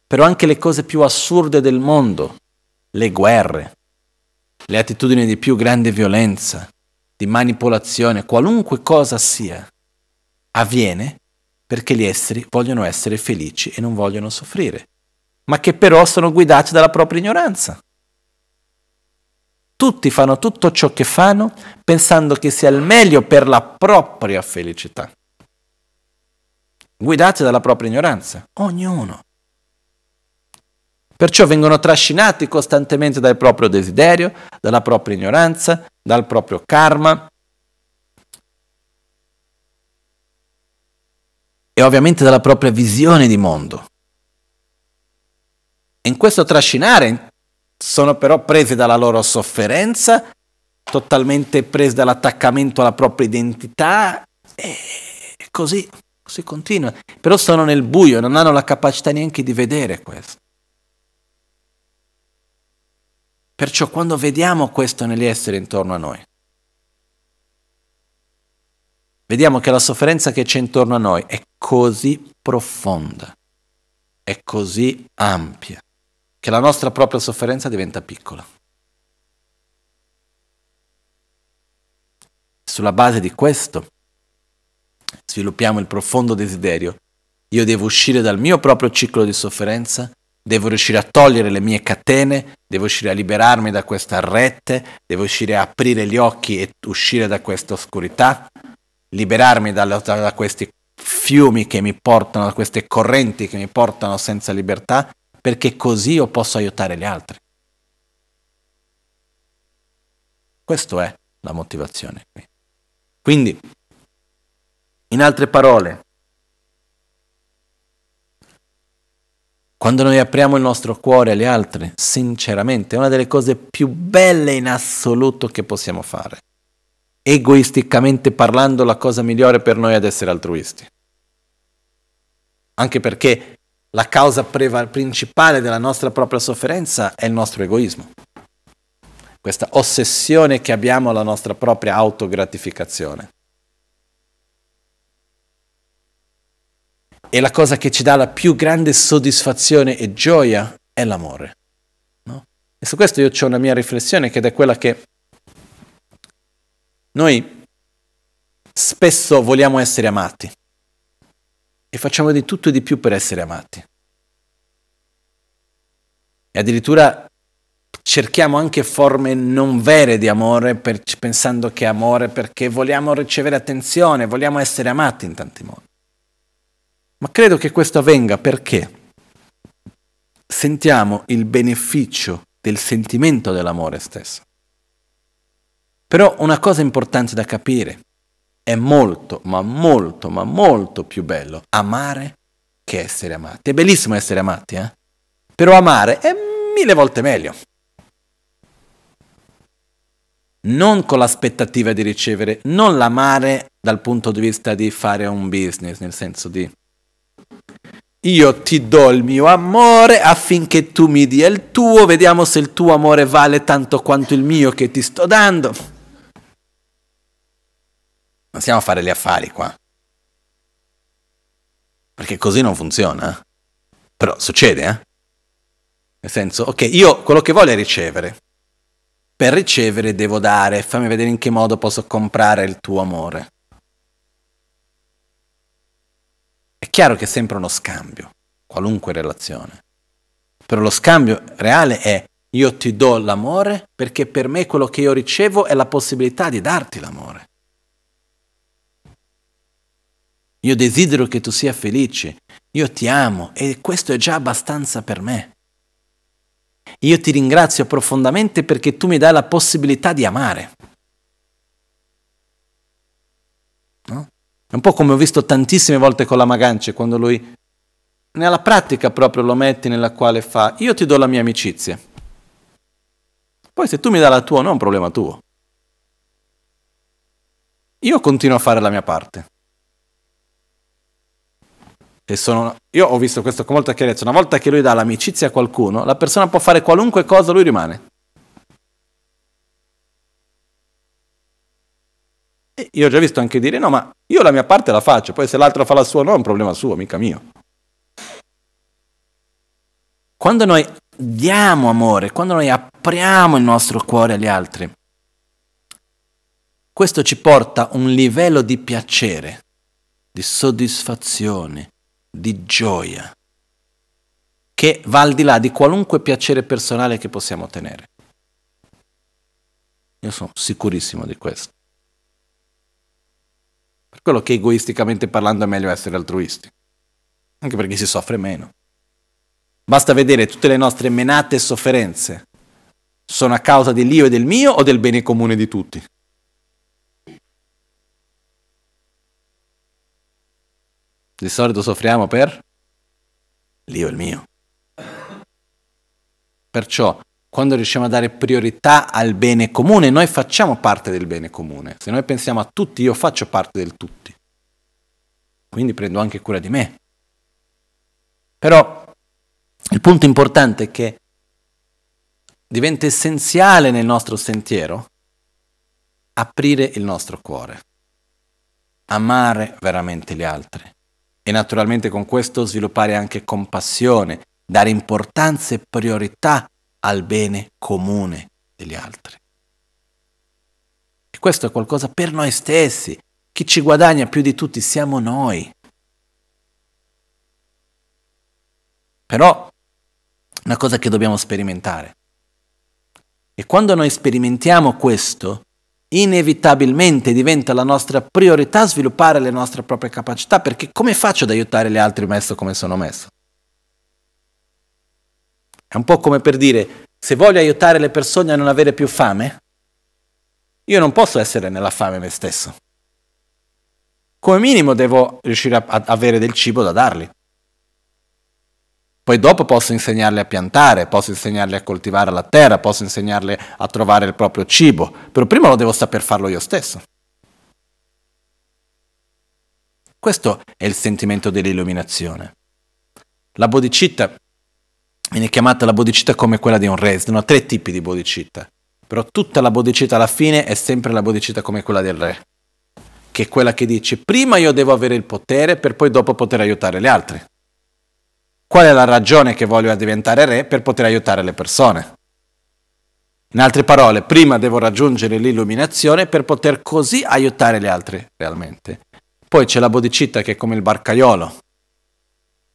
però anche le cose più assurde del mondo, le guerre, le attitudini di più grande violenza, di manipolazione, qualunque cosa sia, avviene perché gli esseri vogliono essere felici e non vogliono soffrire, ma che però sono guidati dalla propria ignoranza. Tutti fanno tutto ciò che fanno pensando che sia il meglio per la propria felicità guidati dalla propria ignoranza, ognuno. Perciò vengono trascinati costantemente dal proprio desiderio, dalla propria ignoranza, dal proprio karma e ovviamente dalla propria visione di mondo. In questo trascinare sono però presi dalla loro sofferenza, totalmente presi dall'attaccamento alla propria identità e così. Così continua. Però sono nel buio, non hanno la capacità neanche di vedere questo. Perciò quando vediamo questo negli esseri intorno a noi, vediamo che la sofferenza che c'è intorno a noi è così profonda, è così ampia, che la nostra propria sofferenza diventa piccola. Sulla base di questo sviluppiamo il profondo desiderio. Io devo uscire dal mio proprio ciclo di sofferenza, devo riuscire a togliere le mie catene, devo uscire a liberarmi da questa rete, devo riuscire a aprire gli occhi e uscire da questa oscurità, liberarmi da, da questi fiumi che mi portano, da queste correnti che mi portano senza libertà, perché così io posso aiutare gli altri. Questa è la motivazione Quindi in altre parole, quando noi apriamo il nostro cuore alle altre, sinceramente, è una delle cose più belle in assoluto che possiamo fare. Egoisticamente parlando, la cosa migliore per noi è ad essere altruisti. Anche perché la causa preva- principale della nostra propria sofferenza è il nostro egoismo. Questa ossessione che abbiamo alla nostra propria autogratificazione. E la cosa che ci dà la più grande soddisfazione e gioia è l'amore. No? E su questo io ho una mia riflessione, che è quella che noi spesso vogliamo essere amati e facciamo di tutto e di più per essere amati. E addirittura cerchiamo anche forme non vere di amore per, pensando che è amore perché vogliamo ricevere attenzione, vogliamo essere amati in tanti modi. Ma credo che questo avvenga perché sentiamo il beneficio del sentimento dell'amore stesso. Però una cosa importante da capire è molto, ma molto, ma molto più bello amare che essere amati. È bellissimo essere amati, eh? però amare è mille volte meglio. Non con l'aspettativa di ricevere, non l'amare dal punto di vista di fare un business, nel senso di io ti do il mio amore affinché tu mi dia il tuo, vediamo se il tuo amore vale tanto quanto il mio che ti sto dando. Non stiamo a fare gli affari qua. Perché così non funziona. Però succede, eh? Nel senso, ok, io quello che voglio è ricevere. Per ricevere devo dare, fammi vedere in che modo posso comprare il tuo amore. Chiaro che è sempre uno scambio, qualunque relazione. Però lo scambio reale è io ti do l'amore perché per me quello che io ricevo è la possibilità di darti l'amore. Io desidero che tu sia felice, io ti amo e questo è già abbastanza per me. Io ti ringrazio profondamente perché tu mi dai la possibilità di amare. È un po' come ho visto tantissime volte con la Magance, quando lui nella pratica proprio lo metti nella quale fa io ti do la mia amicizia. Poi se tu mi dai la tua non è un problema tuo. Io continuo a fare la mia parte. E sono, io ho visto questo con molta chiarezza, una volta che lui dà l'amicizia a qualcuno, la persona può fare qualunque cosa, lui rimane. E io ho già visto anche dire no, ma io la mia parte la faccio, poi se l'altro fa la sua no è un problema suo, mica mio. Quando noi diamo amore, quando noi apriamo il nostro cuore agli altri, questo ci porta a un livello di piacere, di soddisfazione, di gioia, che va al di là di qualunque piacere personale che possiamo ottenere. Io sono sicurissimo di questo. Per quello che egoisticamente parlando è meglio essere altruisti. Anche perché si soffre meno. Basta vedere tutte le nostre menate e sofferenze. Sono a causa dell'io e del mio o del bene comune di tutti? Di solito soffriamo per l'io e il mio. Perciò quando riusciamo a dare priorità al bene comune, noi facciamo parte del bene comune. Se noi pensiamo a tutti, io faccio parte del tutti. Quindi prendo anche cura di me. Però il punto importante è che diventa essenziale nel nostro sentiero aprire il nostro cuore, amare veramente gli altri e naturalmente con questo sviluppare anche compassione, dare importanza e priorità al bene comune degli altri. E questo è qualcosa per noi stessi. Chi ci guadagna più di tutti siamo noi. Però una cosa che dobbiamo sperimentare. E quando noi sperimentiamo questo, inevitabilmente diventa la nostra priorità sviluppare le nostre proprie capacità, perché come faccio ad aiutare gli altri messo come sono messo? È un po' come per dire, se voglio aiutare le persone a non avere più fame, io non posso essere nella fame me stesso. Come minimo devo riuscire a avere del cibo da darli. Poi dopo posso insegnarle a piantare, posso insegnarle a coltivare la terra, posso insegnarle a trovare il proprio cibo, però prima lo devo saper farlo io stesso. Questo è il sentimento dell'illuminazione. La bodhicitta viene chiamata la bodhicitta come quella di un re, sono tre tipi di bodhicitta, però tutta la bodhicitta alla fine è sempre la bodhicitta come quella del re, che è quella che dice prima io devo avere il potere per poi dopo poter aiutare le altre. Qual è la ragione che voglio diventare re per poter aiutare le persone? In altre parole, prima devo raggiungere l'illuminazione per poter così aiutare le altre realmente. Poi c'è la bodhicitta che è come il barcaiolo,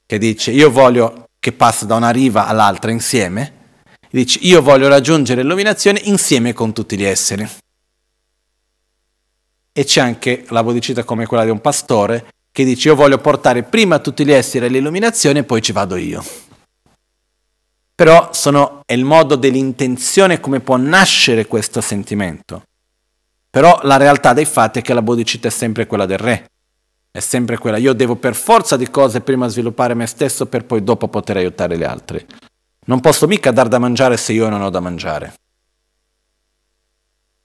che dice io voglio che passa da una riva all'altra insieme, e dici io voglio raggiungere l'illuminazione insieme con tutti gli esseri. E c'è anche la bodicita come quella di un pastore che dice io voglio portare prima tutti gli esseri all'illuminazione e poi ci vado io. Però sono, è il modo dell'intenzione come può nascere questo sentimento. Però la realtà dei fatti è che la bodicita è sempre quella del re è sempre quella. Io devo per forza di cose prima sviluppare me stesso per poi dopo poter aiutare gli altri. Non posso mica dar da mangiare se io non ho da mangiare.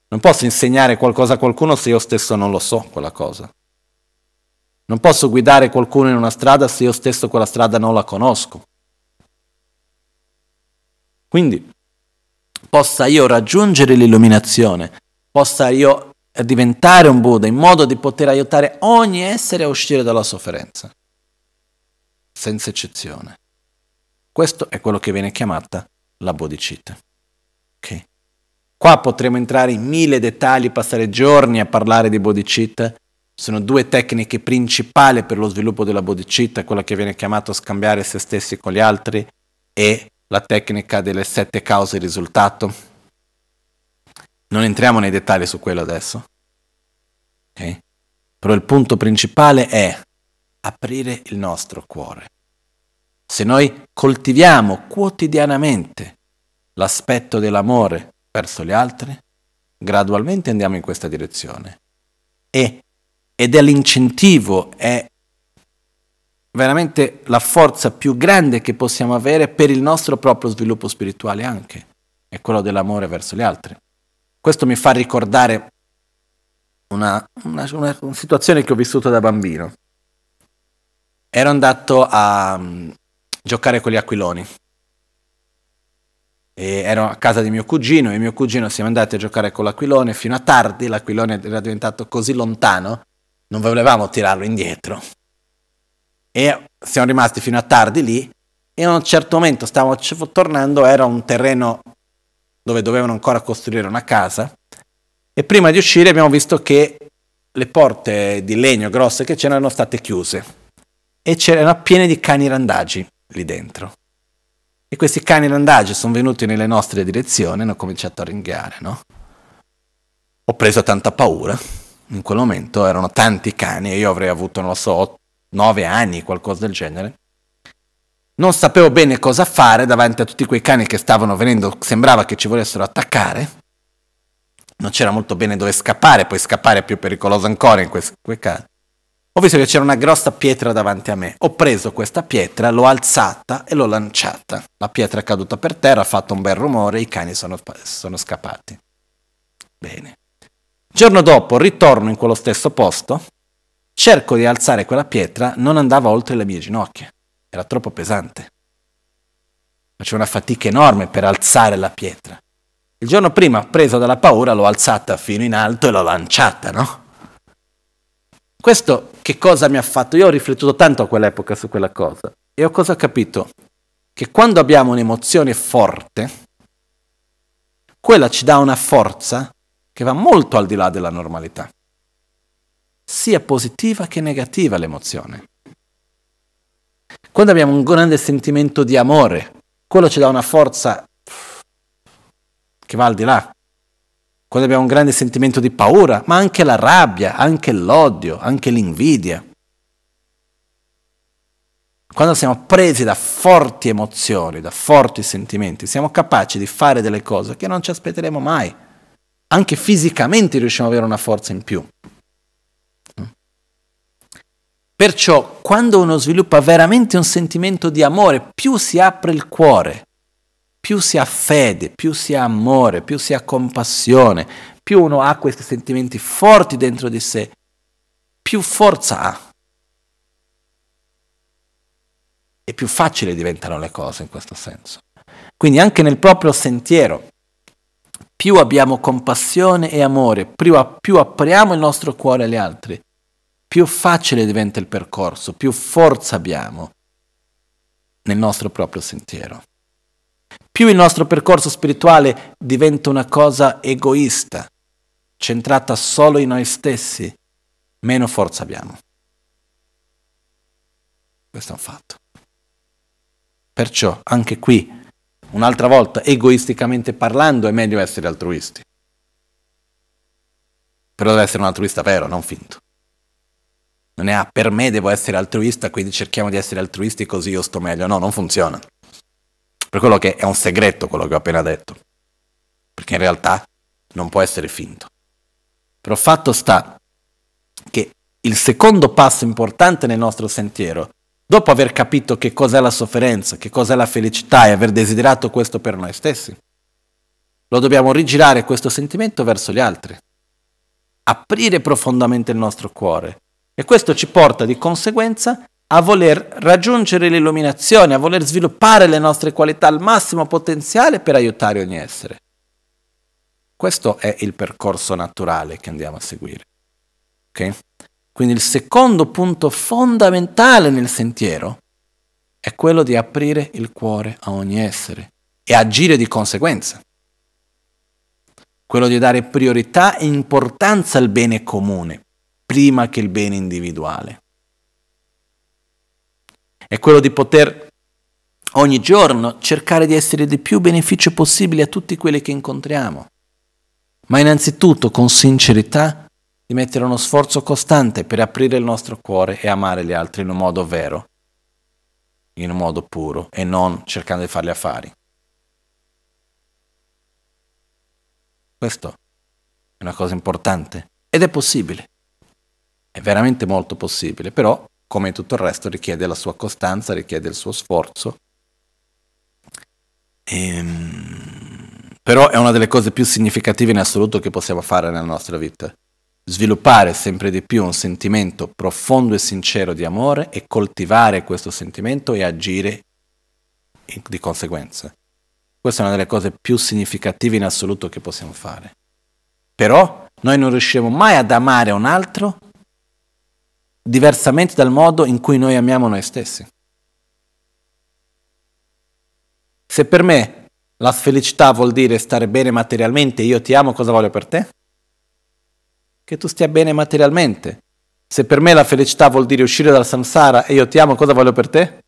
Non posso insegnare qualcosa a qualcuno se io stesso non lo so quella cosa. Non posso guidare qualcuno in una strada se io stesso quella strada non la conosco. Quindi possa io raggiungere l'illuminazione, possa io diventare un Buddha in modo di poter aiutare ogni essere a uscire dalla sofferenza, senza eccezione. Questo è quello che viene chiamata la bodhicitta. Okay. Qua potremmo entrare in mille dettagli, passare giorni a parlare di bodhicitta. Sono due tecniche principali per lo sviluppo della bodhicitta, quella che viene chiamata scambiare se stessi con gli altri e la tecnica delle sette cause risultato non entriamo nei dettagli su quello adesso. Ok? Però il punto principale è aprire il nostro cuore. Se noi coltiviamo quotidianamente l'aspetto dell'amore verso gli altri, gradualmente andiamo in questa direzione. E, ed è l'incentivo, è veramente la forza più grande che possiamo avere per il nostro proprio sviluppo spirituale anche, è quello dell'amore verso gli altri. Questo mi fa ricordare una, una, una situazione che ho vissuto da bambino. Ero andato a um, giocare con gli aquiloni. E ero a casa di mio cugino e mio cugino siamo andati a giocare con l'aquilone fino a tardi, l'aquilone era diventato così lontano, non volevamo tirarlo indietro. E siamo rimasti fino a tardi lì e a un certo momento stavo tornando, era un terreno dove dovevano ancora costruire una casa. E prima di uscire abbiamo visto che le porte di legno grosse che c'erano erano state chiuse e c'erano piene di cani randagi lì dentro. E questi cani randagi sono venuti nelle nostre direzioni e hanno cominciato a ringhiare, no? Ho preso tanta paura. In quel momento erano tanti cani e io avrei avuto, non lo so, 9 anni, qualcosa del genere. Non sapevo bene cosa fare davanti a tutti quei cani che stavano venendo, sembrava che ci volessero attaccare. Non c'era molto bene dove scappare, poi scappare è più pericoloso ancora in quei casi. Ho visto che c'era una grossa pietra davanti a me. Ho preso questa pietra, l'ho alzata e l'ho lanciata. La pietra è caduta per terra, ha fatto un bel rumore i cani sono, sono, scappati. Bene. Giorno dopo ritorno in quello stesso posto, cerco di alzare quella pietra, non andava oltre le mie ginocchia era troppo pesante. Faceva una fatica enorme per alzare la pietra. Il giorno prima, preso dalla paura, l'ho alzata fino in alto e l'ho lanciata, no? Questo che cosa mi ha fatto? Io ho riflettuto tanto a quell'epoca su quella cosa e ho cosa ho capito? Che quando abbiamo un'emozione forte, quella ci dà una forza che va molto al di là della normalità, sia positiva che negativa l'emozione. Quando abbiamo un grande sentimento di amore, quello ci dà una forza che va al di là. Quando abbiamo un grande sentimento di paura, ma anche la rabbia, anche l'odio, anche l'invidia. Quando siamo presi da forti emozioni, da forti sentimenti, siamo capaci di fare delle cose che non ci aspetteremo mai. Anche fisicamente riusciamo ad avere una forza in più. Perciò quando uno sviluppa veramente un sentimento di amore, più si apre il cuore, più si ha fede, più si ha amore, più si ha compassione, più uno ha questi sentimenti forti dentro di sé, più forza ha. E più facile diventano le cose in questo senso. Quindi anche nel proprio sentiero, più abbiamo compassione e amore, più apriamo il nostro cuore agli altri, più facile diventa il percorso, più forza abbiamo nel nostro proprio sentiero. Più il nostro percorso spirituale diventa una cosa egoista, centrata solo in noi stessi, meno forza abbiamo. Questo è un fatto. Perciò anche qui, un'altra volta, egoisticamente parlando, è meglio essere altruisti. Però deve essere un altruista vero, non finto non è ah, per me devo essere altruista, quindi cerchiamo di essere altruisti così io sto meglio. No, non funziona. Per quello che è un segreto quello che ho appena detto. Perché in realtà non può essere finto. Però fatto sta che il secondo passo importante nel nostro sentiero, dopo aver capito che cos'è la sofferenza, che cos'è la felicità e aver desiderato questo per noi stessi, lo dobbiamo rigirare questo sentimento verso gli altri. Aprire profondamente il nostro cuore e questo ci porta di conseguenza a voler raggiungere l'illuminazione, a voler sviluppare le nostre qualità al massimo potenziale per aiutare ogni essere. Questo è il percorso naturale che andiamo a seguire. Okay? Quindi il secondo punto fondamentale nel sentiero è quello di aprire il cuore a ogni essere e agire di conseguenza. Quello di dare priorità e importanza al bene comune, prima che il bene individuale. È quello di poter ogni giorno cercare di essere di più beneficio possibile a tutti quelli che incontriamo, ma innanzitutto con sincerità di mettere uno sforzo costante per aprire il nostro cuore e amare gli altri in un modo vero, in un modo puro e non cercando di farli affari. Questo è una cosa importante ed è possibile. È veramente molto possibile, però come tutto il resto richiede la sua costanza, richiede il suo sforzo. Ehm, però è una delle cose più significative in assoluto che possiamo fare nella nostra vita. Sviluppare sempre di più un sentimento profondo e sincero di amore e coltivare questo sentimento e agire di conseguenza. Questa è una delle cose più significative in assoluto che possiamo fare. Però noi non riusciamo mai ad amare un altro diversamente dal modo in cui noi amiamo noi stessi. Se per me la felicità vuol dire stare bene materialmente, io ti amo, cosa voglio per te? Che tu stia bene materialmente. Se per me la felicità vuol dire uscire dal samsara e io ti amo, cosa voglio per te?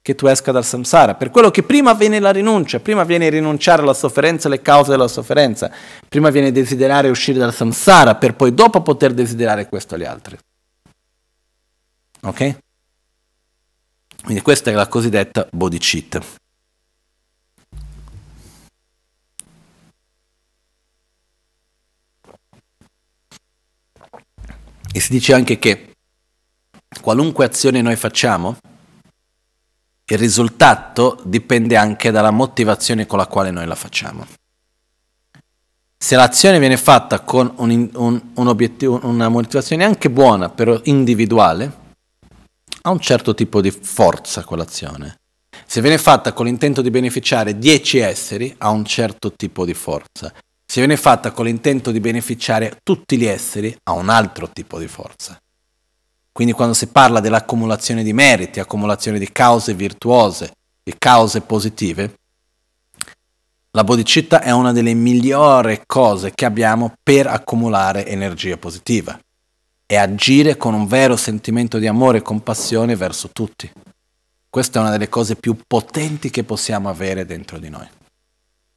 Che tu esca dal samsara. Per quello che prima viene la rinuncia, prima viene rinunciare alla sofferenza e alle cause della sofferenza, prima viene desiderare uscire dal samsara per poi dopo poter desiderare questo agli altri. Ok? Quindi questa è la cosiddetta bodhicitta. E si dice anche che qualunque azione noi facciamo, il risultato dipende anche dalla motivazione con la quale noi la facciamo. Se l'azione viene fatta con un, un, un una motivazione anche buona, però individuale, ha un certo tipo di forza quell'azione. Se viene fatta con l'intento di beneficiare 10 esseri, ha un certo tipo di forza. Se viene fatta con l'intento di beneficiare tutti gli esseri, ha un altro tipo di forza. Quindi quando si parla dell'accumulazione di meriti, accumulazione di cause virtuose, di cause positive, la bodhicitta è una delle migliori cose che abbiamo per accumulare energia positiva e agire con un vero sentimento di amore e compassione verso tutti. Questa è una delle cose più potenti che possiamo avere dentro di noi.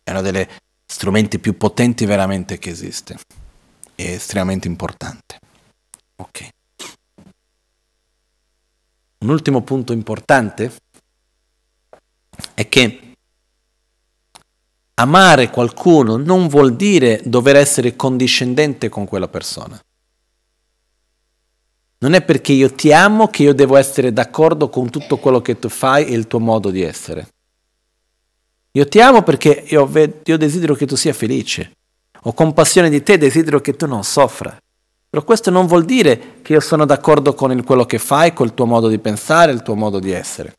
È uno degli strumenti più potenti veramente che esiste. È estremamente importante. Ok. Un ultimo punto importante è che amare qualcuno non vuol dire dover essere condiscendente con quella persona. Non è perché io ti amo che io devo essere d'accordo con tutto quello che tu fai e il tuo modo di essere. Io ti amo perché io, io desidero che tu sia felice. Ho compassione di te, desidero che tu non soffra. Però questo non vuol dire che io sono d'accordo con il, quello che fai, col tuo modo di pensare, il tuo modo di essere.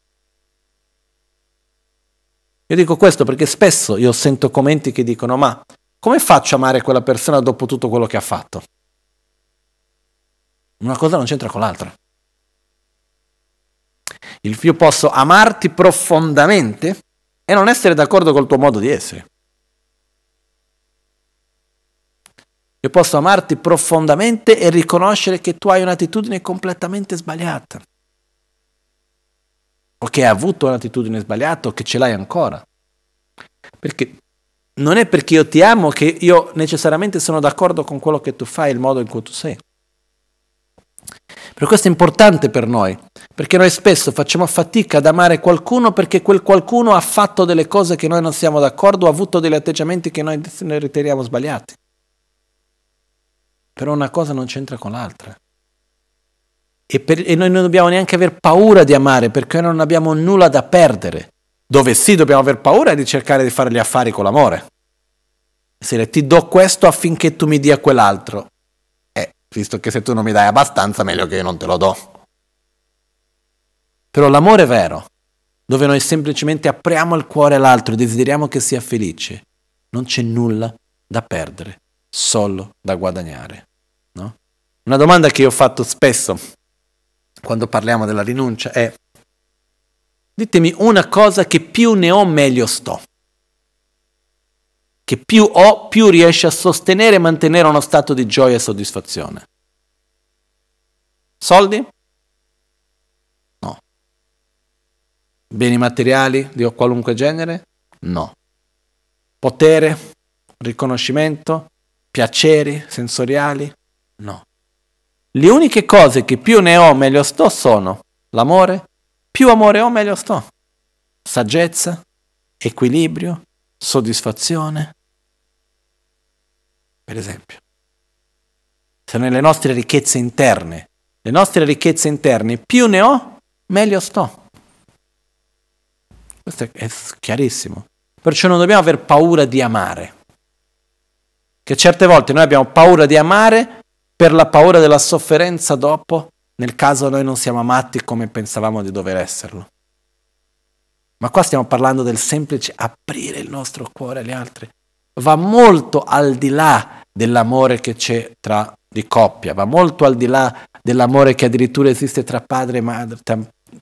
Io dico questo perché spesso io sento commenti che dicono ma come faccio a amare quella persona dopo tutto quello che ha fatto? Una cosa non c'entra con l'altra. Io posso amarti profondamente e non essere d'accordo col tuo modo di essere. Io posso amarti profondamente e riconoscere che tu hai un'attitudine completamente sbagliata. O che hai avuto un'attitudine sbagliata o che ce l'hai ancora. Perché non è perché io ti amo che io necessariamente sono d'accordo con quello che tu fai e il modo in cui tu sei. Per questo è importante per noi, perché noi spesso facciamo fatica ad amare qualcuno perché quel qualcuno ha fatto delle cose che noi non siamo d'accordo, ha avuto degli atteggiamenti che noi riteniamo sbagliati. Però una cosa non c'entra con l'altra. E, per, e, noi non dobbiamo neanche aver paura di amare perché noi non abbiamo nulla da perdere. Dove sì dobbiamo aver paura di cercare di fare gli affari con l'amore. Se ti do questo affinché tu mi dia quell'altro, visto che se tu non mi dai abbastanza, meglio che io non te lo do. Però l'amore vero, dove noi semplicemente apriamo il cuore all'altro e desideriamo che sia felice, non c'è nulla da perdere, solo da guadagnare. No? Una domanda che io ho fatto spesso quando parliamo della rinuncia è, ditemi una cosa che più ne ho meglio sto che più ho, più riesce a sostenere e mantenere uno stato di gioia e soddisfazione. Soldi? No. Beni materiali di qualunque genere? No. Potere? Riconoscimento? Piaceri sensoriali? No. Le uniche cose che più ne ho meglio sto sono l'amore, più amore ho meglio sto, saggezza, equilibrio, soddisfazione, per esempio. Sono nelle nostre ricchezze interne. Le nostre ricchezze interne, più ne ho, meglio sto. Questo è chiarissimo. Perciò non dobbiamo aver paura di amare. Che certe volte noi abbiamo paura di amare per la paura della sofferenza dopo, nel caso noi non siamo amati come pensavamo di dover esserlo. Ma qua stiamo parlando del semplice aprire il nostro cuore agli altri. Va molto al di là dell'amore che c'è tra di coppia, va molto al di là dell'amore che addirittura esiste tra padre e madre,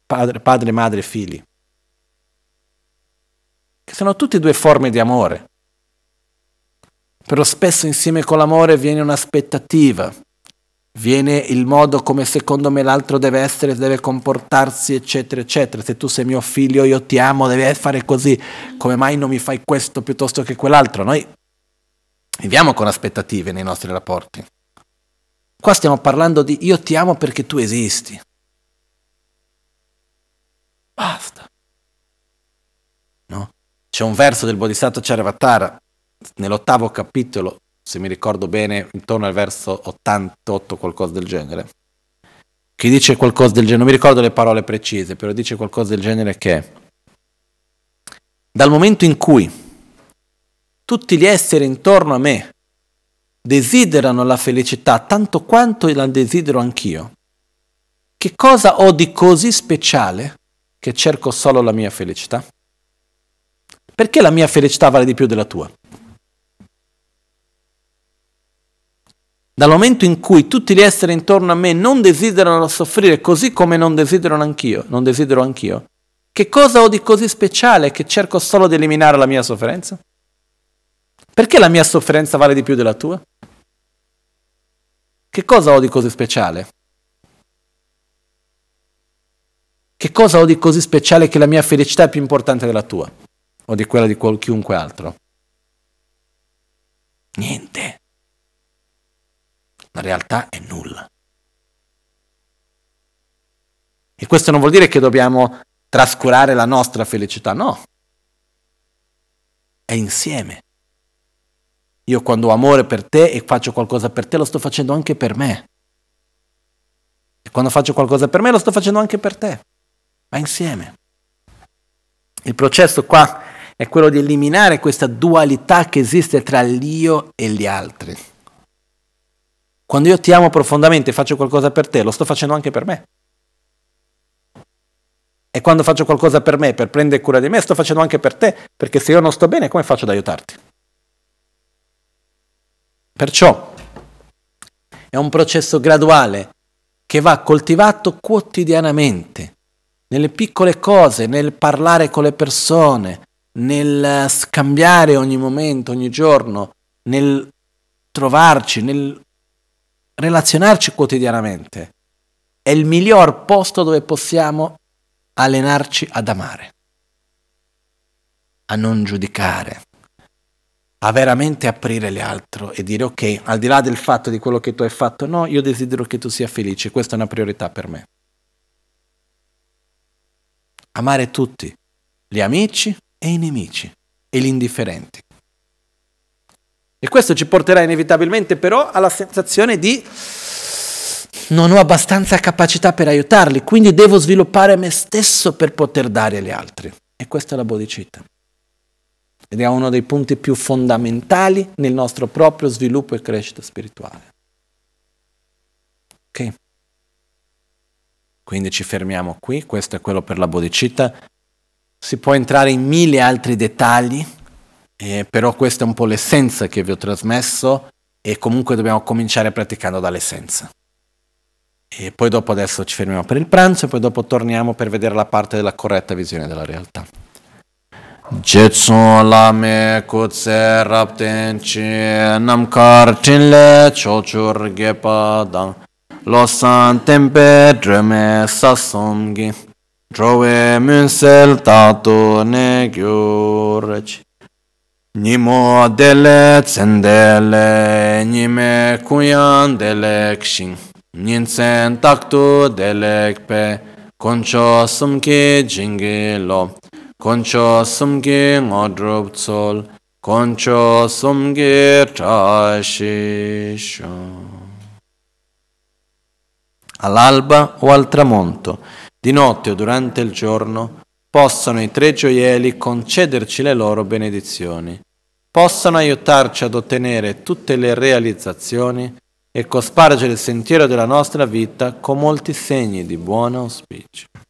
padre, padre, madre e figli. Che sono tutte due forme di amore. Però spesso insieme con l'amore viene un'aspettativa, viene il modo come secondo me l'altro deve essere, deve comportarsi, eccetera, eccetera. Se tu sei mio figlio, io ti amo, devi fare così, come mai non mi fai questo piuttosto che quell'altro? Noi Viviamo con aspettative nei nostri rapporti. Qua stiamo parlando di io ti amo perché tu esisti. Basta. No? C'è un verso del Bodhisattva Charyavatara, nell'ottavo capitolo, se mi ricordo bene, intorno al verso 88, qualcosa del genere, che dice qualcosa del genere, non mi ricordo le parole precise, però dice qualcosa del genere che dal momento in cui tutti gli esseri intorno a me desiderano la felicità tanto quanto la desidero anch'io. Che cosa ho di così speciale che cerco solo la mia felicità? Perché la mia felicità vale di più della tua? Dal momento in cui tutti gli esseri intorno a me non desiderano soffrire così come non desiderano anch'io, non desidero anch'io, che cosa ho di così speciale che cerco solo di eliminare la mia sofferenza? Perché la mia sofferenza vale di più della tua? Che cosa ho di così speciale? Che cosa ho di così speciale che la mia felicità è più importante della tua o di quella di chiunque altro? Niente. La realtà è nulla. E questo non vuol dire che dobbiamo trascurare la nostra felicità, no. È insieme. Io quando ho amore per te e faccio qualcosa per te, lo sto facendo anche per me. E quando faccio qualcosa per me, lo sto facendo anche per te. Ma insieme. Il processo qua è quello di eliminare questa dualità che esiste tra l'io e gli altri. Quando io ti amo profondamente e faccio qualcosa per te, lo sto facendo anche per me. E quando faccio qualcosa per me, per prendere cura di me, sto facendo anche per te, perché se io non sto bene, come faccio ad aiutarti? Perciò è un processo graduale che va coltivato quotidianamente, nelle piccole cose, nel parlare con le persone, nel eh, scambiare ogni momento, ogni giorno, nel trovarci, nel relazionarci quotidianamente. È il miglior posto dove possiamo allenarci ad amare, a non giudicare, a veramente aprire l'altro e dire ok, al di là del fatto di quello che tu hai fatto, no, io desidero che tu sia felice, questa è una priorità per me. Amare tutti, gli amici e i nemici e gli indifferenti. E questo ci porterà inevitabilmente però alla sensazione di non ho abbastanza capacità per aiutarli, quindi devo sviluppare me stesso per poter dare agli altri. E questa è la bodhicitta ed è uno dei punti più fondamentali nel nostro proprio sviluppo e crescita spirituale. Ok? Quindi ci fermiamo qui, questo è quello per la bodhicitta. Si può entrare in mille altri dettagli, eh, però questa è un po' l'essenza che vi ho trasmesso e comunque dobbiamo cominciare praticando dall'essenza. E poi dopo adesso ci fermiamo per il pranzo e poi dopo torniamo per vedere la parte della corretta visione della realtà. Jetson la me kutse rapten chi nam kar tin le chol chur ge pa tempe drame sa som gi. Drowe mun sel ta tu ne gyur chi. Nimo dele tsen nime kuyan dele kshin. Nin tsen tak tu Concho sumge ngodrup tsol, concho sumge trashisho. All'alba o al tramonto, di notte o durante il giorno, possono i tre gioielli concederci le loro benedizioni, Possono aiutarci ad ottenere tutte le realizzazioni e cospargere il sentiero della nostra vita con molti segni di buon auspicio.